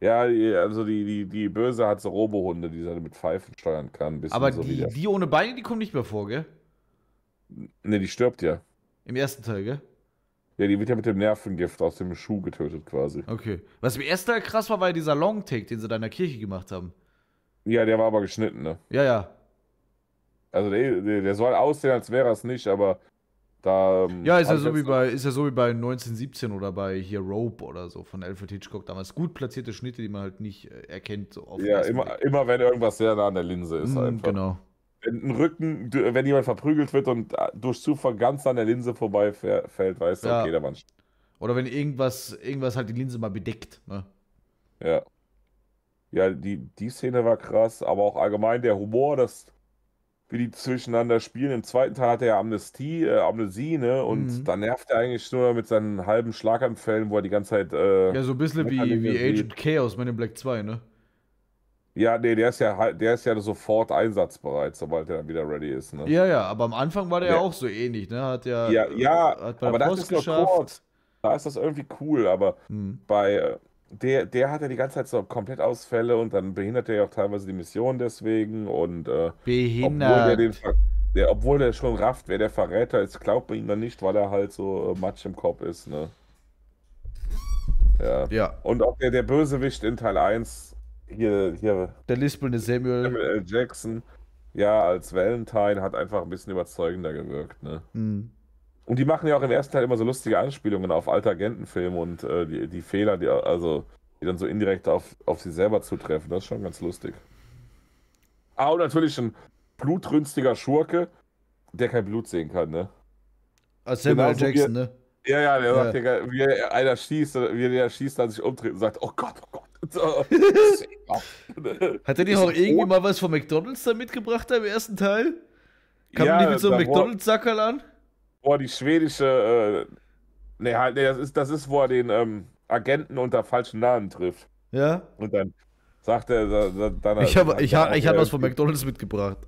Ja, also die, die, die Böse hat so Robohunde, die sie halt mit Pfeifen steuern kann. Aber so die, die ohne Beine, die kommen nicht mehr vor, gell? Ne, die stirbt ja. Im ersten Teil, gell? Ja, die wird ja mit dem Nervengift aus dem Schuh getötet quasi. Okay. Was im ersten Teil krass war, war ja dieser Long-Take, den sie da in der Kirche gemacht haben. Ja, der war aber geschnitten, ne? Ja, ja. Also der, der, der soll aussehen, als wäre es nicht, aber da, ähm, ja, ist ja, so wie bei, ist ja so wie bei 1917 oder bei hier Rope oder so von Alfred Hitchcock damals. Gut platzierte Schnitte, die man halt nicht äh, erkennt. So ja, immer, immer wenn irgendwas sehr nah an der Linse ist. Mm, einfach. Genau. Wenn ein Rücken, wenn jemand verprügelt wird und äh, durch Zufall ganz an der Linse vorbeifällt, weißt du, ja. okay, da war Oder wenn irgendwas, irgendwas halt die Linse mal bedeckt, ne? Ja. Ja, die, die Szene war krass, aber auch allgemein der Humor, das wie die zwischeneinander spielen. Im zweiten Teil hat er ja Amnestie, äh, Amnesie, ne? Und mhm. da nervt er eigentlich nur mit seinen halben Schlaganfällen, wo er die ganze Zeit. Äh, ja, so ein bisschen wie, wie Agent Chaos, Man in Black 2, ne? Ja, nee, der ist ja halt, der ist ja sofort einsatzbereit, sobald er dann wieder ready ist. Ne? Ja, ja, aber am Anfang war der ja, auch so ähnlich, ne? Hat ja, ja, ja äh, hat aber das ist geschafft. Da ist das irgendwie cool, aber hm. bei äh, der, der hat ja die ganze Zeit so Komplettausfälle und dann behindert er ja auch teilweise die Mission deswegen und äh, behindert. Obwohl der, den, der, obwohl der schon rafft, wer der Verräter ist, glaubt man ihm dann nicht, weil er halt so äh, Matsch im Kopf ist, ne? Ja. ja. Und auch der, der Bösewicht in Teil 1 hier, hier. Der lispelnde Samuel. Samuel L. Jackson, ja, als Valentine hat einfach ein bisschen überzeugender gewirkt, ne? Mhm. Und die machen ja auch im ersten Teil immer so lustige Anspielungen auf alte Agentenfilme und äh, die, die Fehler, die, also, die dann so indirekt auf, auf sie selber zutreffen. Das ist schon ganz lustig. Ah, und natürlich ein blutrünstiger Schurke, der kein Blut sehen kann, ne? Als ah, Samuel genau, Jackson, wie, ne? Ja, ja, der ja. sagt, wie einer schießt, wie der schießt, dann sich umdreht und sagt, oh Gott, oh Gott. Hat er dir auch irgendwie mal was von McDonalds da mitgebracht im ersten Teil? Kam ja, nicht mit so einem McDonalds-Sackerl an? Boah, die schwedische. Äh, nee, halt, nee, das ist, das ist, wo er den ähm, Agenten unter falschen Namen trifft. Ja. Und dann sagt er. Da, da, dann, ich habe ich hab, ich hab was von äh, McDonalds mitgebracht.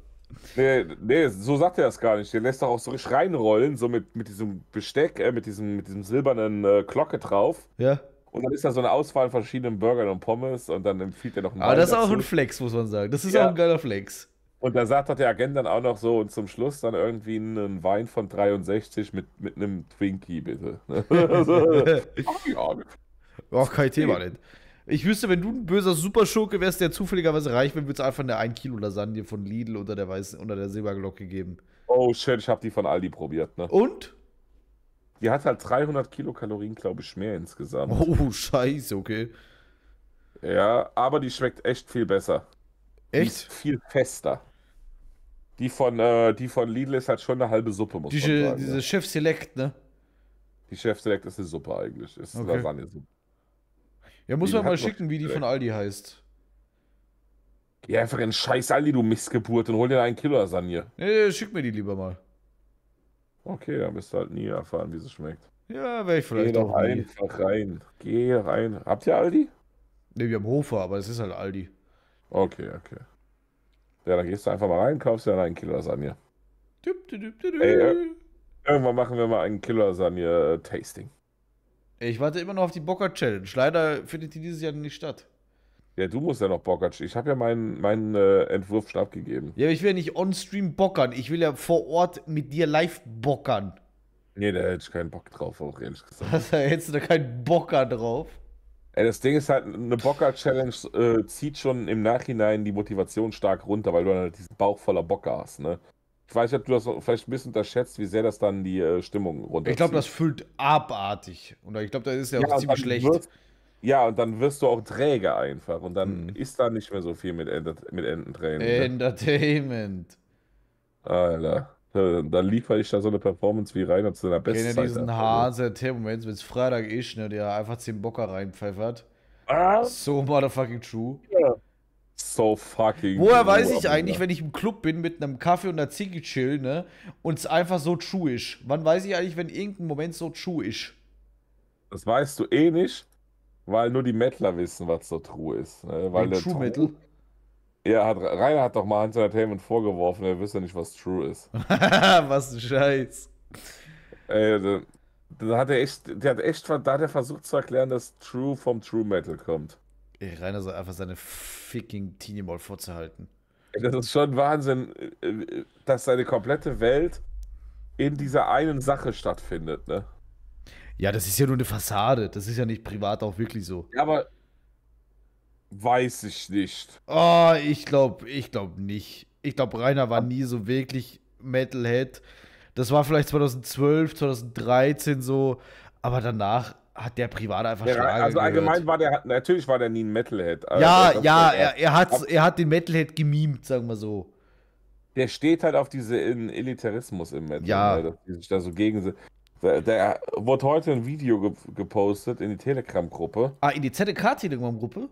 Nee, nee, so sagt er das gar nicht. Der lässt doch auch so reinrollen, so mit, mit diesem Besteck, äh, mit, diesem, mit diesem silbernen äh, Glocke drauf. Ja. Und dann ist da so eine Auswahl an verschiedenen Burgern und Pommes und dann empfiehlt er noch einen Aber das ist dazu. auch ein Flex, muss man sagen. Das ist ja. auch ein geiler Flex. Und da sagt doch der Agent dann auch noch so und zum Schluss dann irgendwie einen Wein von 63 mit, mit einem Twinkie, bitte. Also, Ach, kein Thema denn. Ich wüsste, wenn du ein böser Superschurke wärst, der zufälligerweise reich wäre, würdest du einfach eine 1 Kilo Lasagne von Lidl unter der, weißen, unter der Silberglocke geben. Oh shit, ich hab die von Aldi probiert, ne? Und? Die hat halt 300 Kilokalorien, glaube ich, mehr insgesamt. Oh, scheiße, okay. Ja, aber die schmeckt echt viel besser. Echt? viel fester. Die von, äh, die von Lidl ist halt schon eine halbe Suppe, muss die, man sagen. Diese ja. Chef Select, ne? Die Chef Select ist eine Suppe eigentlich. Ist okay. Lasagne-Suppe. Ja, muss die man mal schicken, wie die von Aldi heißt. Geh einfach ein scheiß Aldi, du Missgeburt, und hol dir einen Kilo Lasagne. Nee, nee, schick mir die lieber mal. Okay, dann wirst du halt nie erfahren, wie sie schmeckt. Ja, wäre ich vielleicht Geh doch auch nie. einfach rein. Geh rein. Habt ihr Aldi? Ne, wir haben Hofer, aber es ist halt Aldi. Okay, okay. Ja, dann gehst du einfach mal rein, kaufst dir dann einen Kilo Lasagne. Äh, irgendwann machen wir mal einen Kilo Lasagne Tasting. Ich warte immer noch auf die Bocker Challenge. Leider findet die dieses Jahr nicht statt. Ja, du musst ja noch bockern. Ich habe ja meinen, meinen äh, Entwurf schon abgegeben. Ja, aber ich will ja nicht on-stream bockern. Ich will ja vor Ort mit dir live bockern. Nee, da hätte ich keinen Bock drauf, auch ehrlich gesagt. da hättest du da keinen Bocker drauf? Ey, das Ding ist halt, eine Bocker-Challenge äh, zieht schon im Nachhinein die Motivation stark runter, weil du dann halt diesen Bauch voller Bocker hast, ne? Ich weiß nicht, ob du das vielleicht ein bisschen unterschätzt, wie sehr das dann die äh, Stimmung runterzieht. Ich glaube, das füllt abartig. Und ich glaube, das ist ja, ja auch ziemlich schlecht. Wirst, ja, und dann wirst du auch träge einfach. Und dann mhm. ist da nicht mehr so viel mit, Enter mit Ententraining. Ne? Entertainment. Alter. Da, da liefere ich da so eine Performance wie rein zu deiner besten Kennt ihr diesen ne? Hase, der Moment, wenn es Freitag ist, ne, der einfach 10 Bocker reinpfeffert. Ah. So motherfucking true. Ja. So fucking. Woher true, weiß ich eigentlich, wenn ich im Club bin mit einem Kaffee und einer Ziege chill, ne? Und es einfach so true ist. Wann weiß ich eigentlich, wenn irgendein Moment so true ist? Das weißt du eh nicht, weil nur die Mettler wissen, was so True ist. Ne? Weil der True Metal? Ja, hat, Rainer hat doch mal Hans Entertainment vorgeworfen, er wüsste nicht, was True ist. was ein Scheiß. Ey, da, da, hat er echt, der hat echt, da hat er versucht zu erklären, dass True vom True Metal kommt. Ey, Rainer soll einfach seine fucking Teenie Mall vorzuhalten. Das ist schon Wahnsinn, äh, äh, dass seine komplette Welt in dieser einen Sache stattfindet, ne? Ja, das ist ja nur eine Fassade. Das ist ja nicht privat auch wirklich so. Ja, aber weiß ich nicht. Oh, ich glaube, ich glaube nicht. Ich glaube, Rainer war nie so wirklich Metalhead. Das war vielleicht 2012, 2013 so, aber danach hat der privat einfach der, Schlager Also allgemein war der, natürlich war der nie ein Metalhead. Also ja, ja, er, er, hat, er hat den Metalhead gemimt, sagen wir so. Der steht halt auf diesen Elitarismus im Metal, ja. Ne, dass die sich da so gegen sind. Da, da wurde heute ein Video ge gepostet in die Telegram-Gruppe. Ah, in die ZDK-Telegram-Gruppe?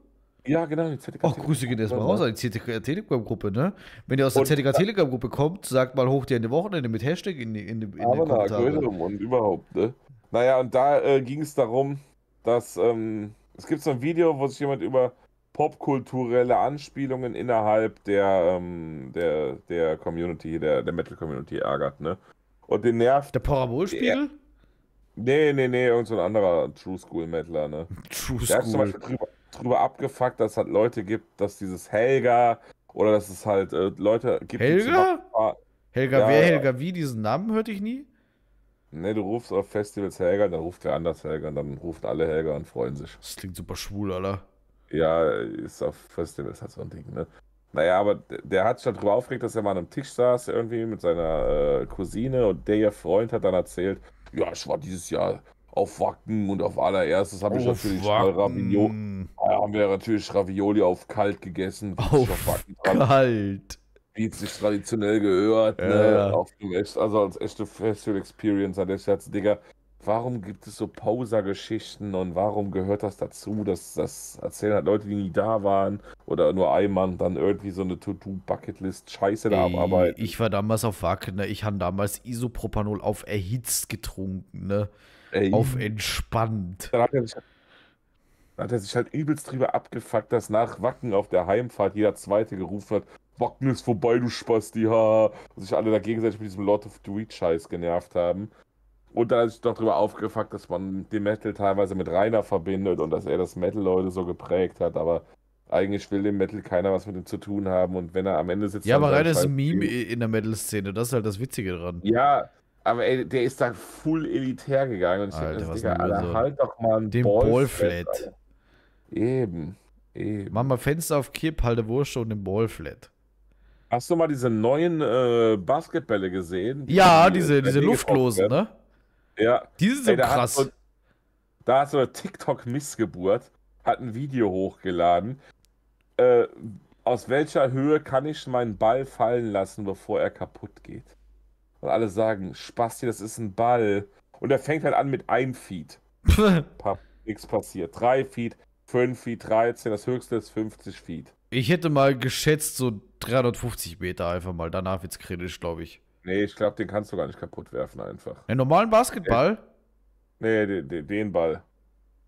Ja, genau, die ZDK. Ach, Grüße gehen erstmal raus an die ZDK Telegram-Gruppe, ne? Wenn ihr aus der ZDK Telegram-Gruppe kommt, sagt mal hoch dir Ende Wochenende mit Hashtag in, in, in, in aber den Kommentare. und überhaupt, ne? Naja, und da äh, ging es darum, dass ähm, es gibt so ein Video, wo sich jemand über popkulturelle Anspielungen innerhalb der, ähm, der, der Community, der, der Metal-Community ärgert, ne? Und den nervt. Der Parabolspiegel? Nee, nee, nee, irgend so ein anderer True School Mettler, ne? True der School. Der hat zum Beispiel drüber, drüber, abgefuckt, dass es halt Leute gibt, dass dieses Helga oder dass es halt äh, Leute gibt. Helga? Mal, Helga ja, wer, Helga wie? Diesen Namen hörte ich nie. Ne, du rufst auf Festivals Helga, dann ruft wer anders Helga und dann ruft alle Helga und freuen sich. Das klingt super schwul, Alter. Ja, ist auf Festivals halt so ein Ding, ne? Naja, aber der hat sich halt darüber aufgeregt, dass er mal an einem Tisch saß, irgendwie mit seiner äh, Cousine und der ihr Freund hat dann erzählt, ja, ich war dieses Jahr auf Wacken und auf allererstes habe ich natürlich Ravioli. Ja, ah, haben wir natürlich Ravioli auf kalt gegessen. Auf, auf Wacken kalt. Wie es sich traditionell gehört. Ne, ja. Ne? Auf dem also als echte Festival Experience an der Stadt, Digga warum gibt es so Poser-Geschichten und warum gehört das dazu, dass das erzählen halt Leute, die nie da waren oder nur einmal dann irgendwie so eine To-Do-Bucketlist Scheiße da am Arbeiten. Ich war damals auf Wagner, ich habe damals Isopropanol auf erhitzt getrunken, ne? Ey. Auf entspannt. Dann hat er sich halt, hat er sich halt übelst drüber abgefuckt, dass nach Wacken auf der Heimfahrt jeder Zweite gerufen hat, Wacken ist vorbei, du Spasti, ha. Und sich alle da gegenseitig mit diesem Lord of the Weed-Scheiß genervt haben. Und dann ist doch darüber aufgefuckt, dass man den Metal teilweise mit Rainer verbindet und dass er das Metal heute so geprägt hat, aber eigentlich will dem Metal keiner was mit ihm zu tun haben und wenn er am Ende sitzt. Ja, aber Rainer ist ein Meme in der Metal-Szene, das ist halt das Witzige dran. Ja, aber ey, der ist da full elitär gegangen und ich Alter, denke, das, Digga, also halt doch mal einen den Ballflat. Ball eben, eben. Mach mal Fenster auf Kipp, halte Wurst und den Ballflat. Hast du mal diese neuen äh, Basketbälle gesehen? Die ja, diese, diese Luftlosen, ne? Ja. Die sind so Ey, krass. Hat so, da hat so eine TikTok-Missgeburt, hat ein Video hochgeladen. Äh, aus welcher Höhe kann ich meinen Ball fallen lassen, bevor er kaputt geht? Und alle sagen, Spasti, das ist ein Ball. Und er fängt halt an mit einem Feed. Nichts passiert. Drei Feed, fünf Feed, 13, das höchste ist 50 Feed. Ich hätte mal geschätzt, so 350 Meter einfach mal. Danach wird es kritisch, glaube ich. Nee, ich glaube, den kannst du gar nicht kaputt werfen einfach. Den normalen Basketball? Nee, nee den, den Ball.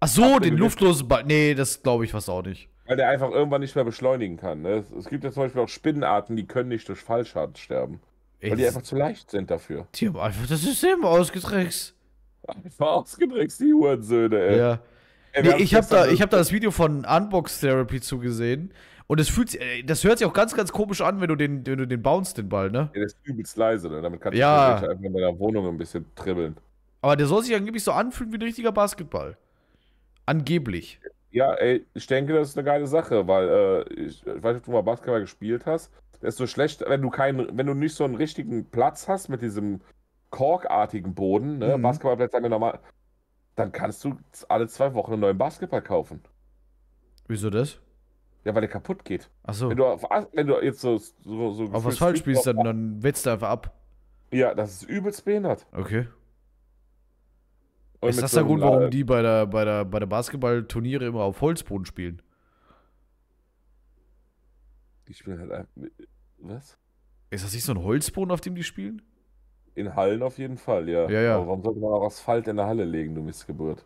Ach so, Ach, den, luftlosen Ball. Nee, das glaube ich fast auch nicht. Weil der einfach irgendwann nicht mehr beschleunigen kann. Ne? Es gibt ja zum Beispiel auch Spinnenarten, die können nicht durch Fallschaden sterben. Ey, weil die einfach zu leicht sind dafür. Die haben einfach das System ausgetrickst. Einfach ausgetrickst, die Hurensöhne, ey. Ja. Ey, nee, ich habe da, ich hab da das Video von Unbox Therapy zugesehen. Und es fühlt äh, das hört sich auch ganz, ganz komisch an, wenn du den, wenn du den bounce, den Ball, ne? Ja, der ist übelst leise, ne? Damit kannst ja. ich einfach in deiner Wohnung ein bisschen dribbeln. Aber der soll sich angeblich so anfühlen wie ein richtiger Basketball. Angeblich. Ja, ey, ich denke, das ist eine geile Sache, weil, äh, ich, ich weiß nicht, ob du mal Basketball gespielt hast. Desto schlecht, wenn du keinen, wenn du nicht so einen richtigen Platz hast mit diesem korkartigen Boden, ne? Mhm. Basketballplatz sagen wir normal, dann kannst du alle zwei Wochen einen neuen Basketball kaufen. Wieso das? Ja, weil der kaputt geht. Achso. Wenn du, wenn du jetzt so. so, so auf Asphalt spielst, dann, dann wetzt du einfach ab. Ja, das ist übelst behindert. Okay. Und ist das so der Grund, warum äh, die bei der, bei der, bei der Basketballturniere immer auf Holzboden spielen? Die spielen halt ein. Was? Ist das nicht so ein Holzboden, auf dem die spielen? In Hallen auf jeden Fall, ja. ja, ja. Aber warum sollte man auch Asphalt in der Halle legen, du Missgeburt?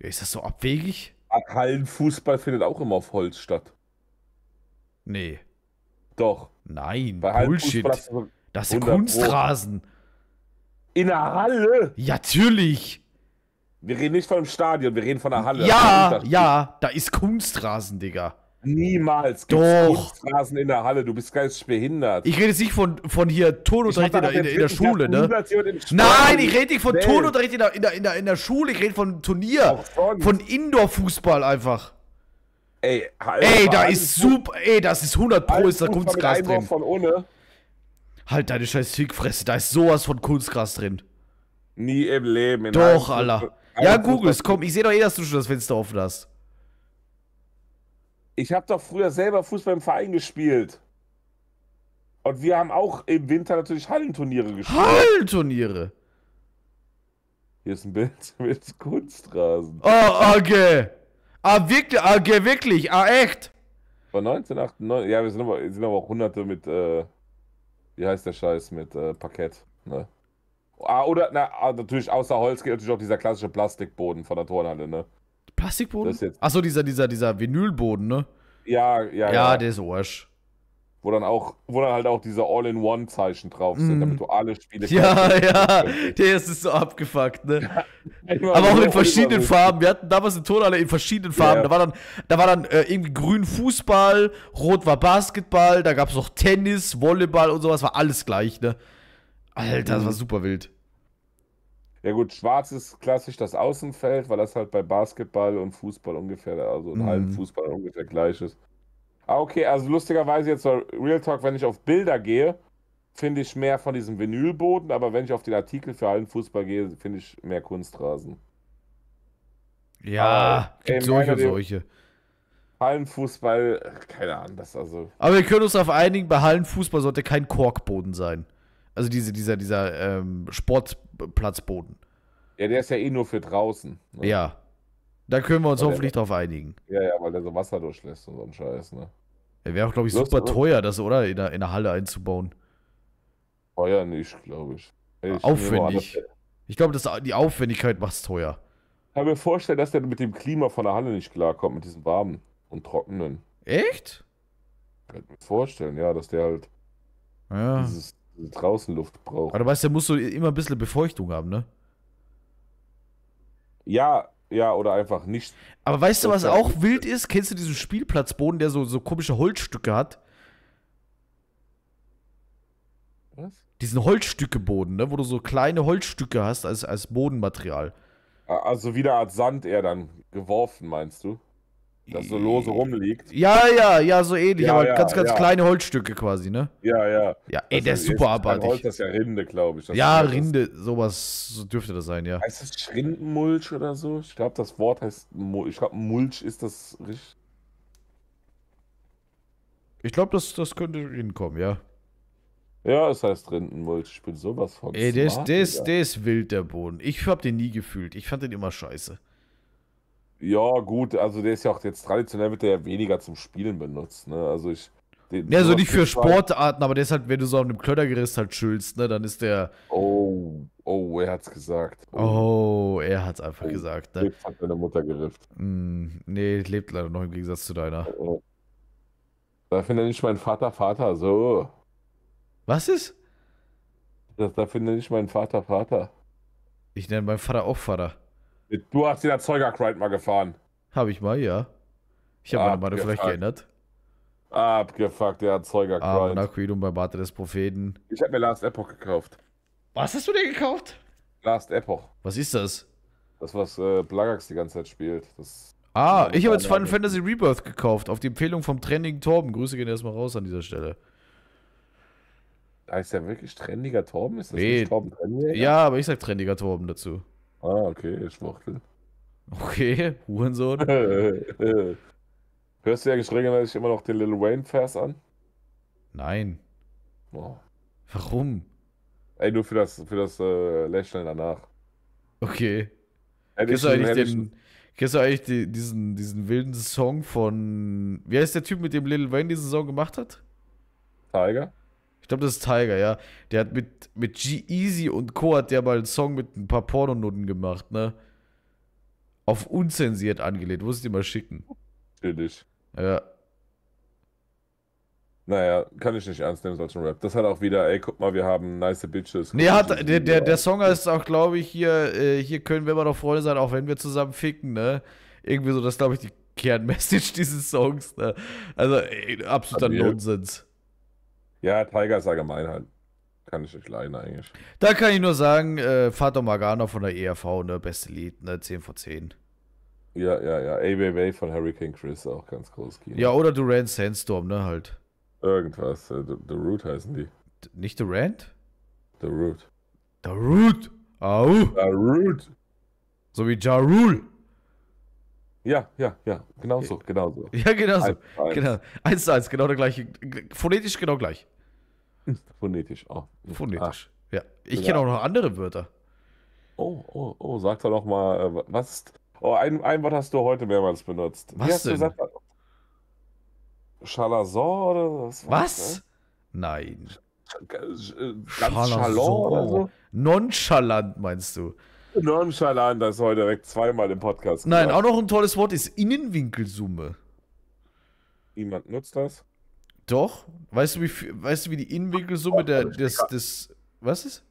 Ja, ist das so abwegig? Hallenfußball findet auch immer auf Holz statt. Nee. Doch. Nein, Bei Bullshit. Das ist Kunstrasen. In der Halle? Ja, natürlich. Wir reden nicht von einem Stadion, wir reden von einer Halle. Ja, ja, da ist Kunstrasen, Digga. Niemals. Doch. Straßen in der Halle, du bist geistbehindert. Ich rede jetzt nicht von, von hier Tonunterricht in, in, in, der Schule, ne? Nein, ich rede nicht von Tonunterricht in der, in, der, in, der, in der Schule, ich rede von Turnier. Von Indoor-Fußball einfach. Ey, halt ey da ist super, ey, das ist 100 Pro, ist da Kunstgras drin. Von ohne. Halt deine scheiß Fickfresse, da ist sowas von Kunstgras drin. Nie im Leben. Doch, Alter. Ja, google es, komm, ich sehe doch eh, dass du schon das Fenster offen hast ich habe doch früher selber Fußball im Verein gespielt. Und wir haben auch im Winter natürlich Hallenturniere gespielt. Hallenturniere? Hier ist ein Bild mit Kunstrasen. Oh, okay. Ah, wirklich, okay, wirklich, ah, echt. Von 1998, ja, wir sind aber, sind aber auch Hunderte mit, äh, wie heißt der Scheiß, mit äh, Parkett, ne? Ah, oder, na, ah, natürlich außer Holz geht natürlich auch dieser klassische Plastikboden von der Turnhalle, ne? Plastikboden? Achso, dieser, dieser, dieser Vinylboden, ne? Ja, ja, ja. Ja, der ist Arsch. Wo dann auch, wo dann halt auch diese All-in-One-Zeichen drauf sind, mm. damit du alle Spiele Ja, ja, der ist so abgefuckt, ne? Aber auch in verschiedenen Farben. Wir hatten damals eine Tonhalle in verschiedenen Farben. Yeah. Da war dann, da war dann äh, irgendwie grün Fußball, rot war Basketball, da gab es noch Tennis, Volleyball und sowas, war alles gleich, ne? Alter, das war mhm. super wild. Ja gut, schwarz ist klassisch das Außenfeld, weil das halt bei Basketball und Fußball ungefähr, also in mhm. allen Fußball ungefähr gleich ist. Ah, okay, also lustigerweise jetzt Real Talk, wenn ich auf Bilder gehe, finde ich mehr von diesem Vinylboden, aber wenn ich auf den Artikel für allen Fußball gehe, finde ich mehr Kunstrasen. Ja, ah, gibt solche und solche. Hallenfußball, keine Ahnung, das also. Aber wir können uns auf einigen, bei Hallenfußball sollte kein Korkboden sein. Also diese, dieser, dieser ähm, Sportplatzboden. Ja, der ist ja eh nur für draußen. Ne? Ja. Da können wir uns weil hoffentlich der, drauf einigen. Ja, ja, weil der so Wasser durchlässt und so ein Scheiß, ne? Er Wäre auch, glaube ich, Lust, super teuer, das, oder? In der, in der Halle einzubauen. Teuer nicht, glaube ich. ich. Aufwendig. Ich glaube, die Aufwendigkeit macht es teuer. Ich kann mir vorstellen, dass der mit dem Klima von der Halle nicht klarkommt, mit diesem warmen und trockenen. Echt? Ich kann mir vorstellen, ja, dass der halt ja. dieses draußen Luft braucht. Aber du weißt, der muss so immer ein bisschen Befeuchtung haben, ne? Ja, ja, oder einfach nicht. Aber weißt du, was auch wild ist? Kennst du diesen Spielplatzboden, der so, so komische Holzstücke hat? Was? Diesen Holzstückeboden, ne? Wo du so kleine Holzstücke hast als, als Bodenmaterial. Also wieder Art Sand eher dann geworfen, meinst du? das so lose rumliegt. Ja, ja, ja, so ähnlich, ja, aber ja, ganz, ganz ja. kleine Holzstücke quasi, ne? Ja, ja. Ja, ey, also, der ist super abartig. Holz, das ist ja Rinde, glaube ich. Das ja, Rinde, sowas so dürfte das sein, ja. Heißt das Schrindenmulch oder so? Ich glaube, das Wort heißt, ich glaube, Mulch ist das richtig. Ich glaube, das, das könnte hinkommen, ja. Ja, es heißt Rindenmulch. Ich bin sowas von. Ey, der, ist, der, ist, wild, der Boden. Ich habe den nie gefühlt. Ich fand den immer scheiße. Ja, gut, also der ist ja auch jetzt traditionell wird der ja weniger zum Spielen benutzt, ne? Also ich. Den, ja, so nicht für halt. Sportarten, aber der ist halt, wenn du so auf einem Klödergerüst halt chillst, ne, dann ist der. Oh, oh, er hat's gesagt. Oh, oh er hat's einfach oh, gesagt, ne? Lebt hat halt deine Mutter gerifft. Mm, nee, lebt leider noch im Gegensatz zu deiner. Oh. oh. Da findet nicht meinen Vater Vater, so. Was ist? Das, da findet nicht meinen Vater Vater. Ich nenne meinen Vater auch Vater. Du hast den Erzeuger-Grind mal gefahren. Habe ich mal, ja. Ich habe meine Meinung vielleicht geändert. Abgefuckt, der Erzeuger Grind. Ah, Nakuidum beim Barte des Propheten. Ich habe mir Last Epoch gekauft. Was hast du dir gekauft? Last Epoch. Was ist das? Das, was äh, Blagax die ganze Zeit spielt. Das ah, ich habe jetzt Final Fantasy Rebirth gekauft, auf die Empfehlung vom trendigen Torben. Grüße gehen erstmal raus an dieser Stelle. Heißt der wirklich trendiger Torben? Ist das nee. nicht Torben Trendiger? Ja, aber ich sag trendiger Torben dazu. Ah, okay, Schwuchtel. Okay, Hurensohn. Hörst du ja regelmäßig immer noch den Lil Wayne Vers an? Nein. Oh. Warum? Ey, nur für das, für das äh, Lächeln danach. Okay. Kennst du eigentlich, den, kennst du eigentlich die, diesen, diesen wilden Song von. Wie heißt der Typ, mit dem Lil Wayne diesen Song gemacht hat? Tiger? ich glaube, das ist Tiger, ja. Der hat mit, mit G-Easy und Co. hat der mal einen Song mit ein paar Pornonoten gemacht, ne? Auf unzensiert angelehnt. Muss ich dir mal schicken. Natürlich. Ja. Naja, kann ich nicht ernst nehmen, solchen Rap. Das hat auch wieder, ey, guck mal, wir haben nice Bitches. Nee, hat, der, der, der, Song heißt auch, glaube ich, hier, äh, hier können wir immer noch Freunde sein, auch wenn wir zusammen ficken, ne? Irgendwie so, das glaube ich, die Kernmessage dieses Songs, ne? Also, ey, absoluter Nonsens. Ja, Tiger ist allgemein halt. Kann ich nicht leiden eigentlich. Da kann ich nur sagen, äh, Vater Morgana von der ERV, ne, beste Lied, ne, 10 vor 10. Ja, ja, ja. ABW von Hurricane Chris, auch ganz groß Kino. Ja, oder Durant Sandstorm, ne, halt. Irgendwas. Äh, The, The Root heißen die. D nicht Durant? The Root. The Root! Au! The Root! So wie Ja Rule. Ja, ja, ja, genau so, äh, genau so. Ja, genau so. Genau. Eins, zu eins, genau der gleiche. Phonetisch genau gleich. Phonetisch, oh. Phonetisch, ah. ja. Ich kenne auch noch andere Wörter. Oh, oh, oh, sag doch noch mal, äh, was ist... Oh, ein, ein Wort hast du heute mehrmals benutzt. Was Wie hast denn? du gesagt? Chalazor oder was? Was? Nein. Äh, ganz Chalazor. Chalon oder so? Nonchalant meinst du? schalan, das heute direkt zweimal im Podcast. Nein, gemacht. auch noch ein tolles Wort ist Innenwinkelsumme. Niemand nutzt das. Doch. Weißt du, wie, weißt du, wie die Innenwinkelsumme der, des, des. Was ist?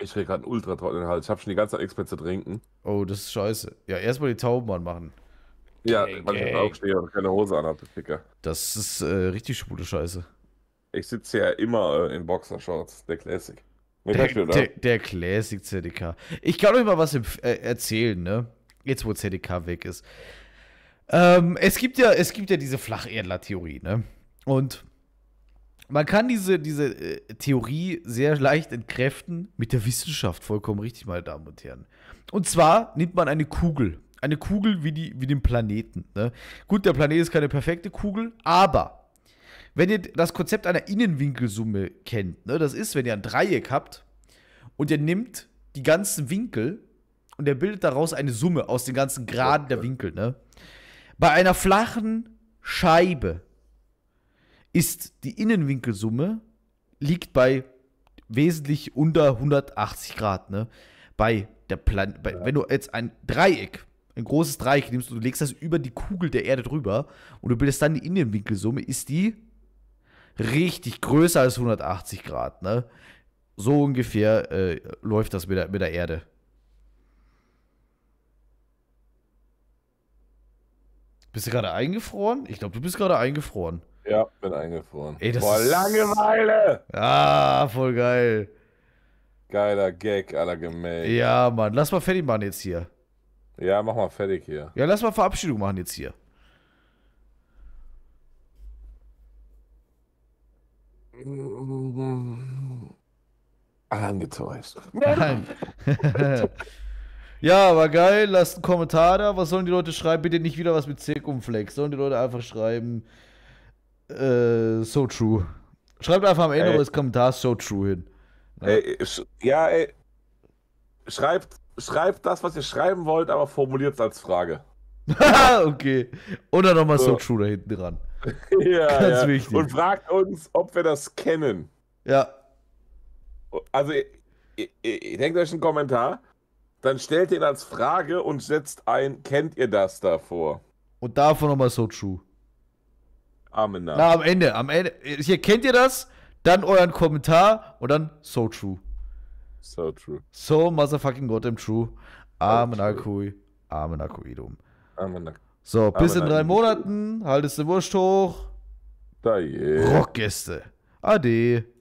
Ich krieg gerade einen ultra trockenen Hals. Ich habe schon die ganze Zeit nichts zu trinken. Oh, das ist scheiße. Ja, erstmal die Tauben anmachen. Ja, hey, weil hey. ich aufstehe und keine Hose an habe, Ficker. Das ist äh, richtig schwule Scheiße. Ich sitze ja immer äh, in Boxershorts, der Classic. Der, der, der, der Classic ZDK. Ich kann euch mal was äh, erzählen, ne? Jetzt, wo ZDK weg ist. Ähm, es, gibt ja, es gibt ja diese Flacherdler-Theorie, ne? Und man kann diese, diese äh, Theorie sehr leicht entkräften mit der Wissenschaft, vollkommen richtig, meine Damen und Herren. Und zwar nimmt man eine Kugel. Eine Kugel wie, die, wie den Planeten. Ne? Gut, der Planet ist keine perfekte Kugel, aber wenn ihr das Konzept einer Innenwinkelsumme kennt, ne, das ist, wenn ihr ein Dreieck habt und ihr nimmt die ganzen Winkel und ihr bildet daraus eine Summe aus den ganzen Graden der Winkel, ne? Bei einer flachen Scheibe ist die Innenwinkelsumme liegt bei wesentlich unter 180 Grad, ne? Bei der Plan bei, wenn du jetzt ein Dreieck ein großes Dreieck nimmst und du legst das über die Kugel der Erde drüber und du bildest dann die Innenwinkelsumme, ist die richtig größer als 180 Grad. Ne? So ungefähr äh, läuft das mit der, mit der Erde. Bist du gerade eingefroren? Ich glaube, du bist gerade eingefroren. Ja, bin eingefroren. Ey, das Boah, ist... Langeweile! Ah, voll geil. Geiler Gag, aller gemäht. Ja, Mann. Lass mal fertig machen jetzt hier. Ja, mach mal fertig hier. Ja, lass mal Verabschiedung machen jetzt hier. Angetäuscht. Nein. ja, war geil. Lasst einen Kommentar da. Was sollen die Leute schreiben? Bitte nicht wieder was mit Zirkumflex. Sollen die Leute einfach schreiben, äh, so true. Schreibt einfach am Ende des äh, Kommentars so true hin. Ja, ey, äh, sch ja ey. Äh, schreibt, schreibt das, was ihr schreiben wollt, aber formuliert es als Frage. okay. Oder nochmal so. So True da hinten dran. ja, Ganz ja. wichtig. Und fragt uns, ob wir das kennen. Ja. Also, ihr, denkt euch einen Kommentar, dann stellt den als Frage und setzt ein, kennt ihr das davor? Und davon nochmal so true. Amen. Na, am Ende, am Ende. Hier kennt ihr das, dann euren Kommentar und dann so true. So true. So motherfucking goddamn true. Amen, so Akui. Amen, Akuidum. So, bis in drei Monaten, haltest du Wurst hoch. Da je. Rockgäste. Ade.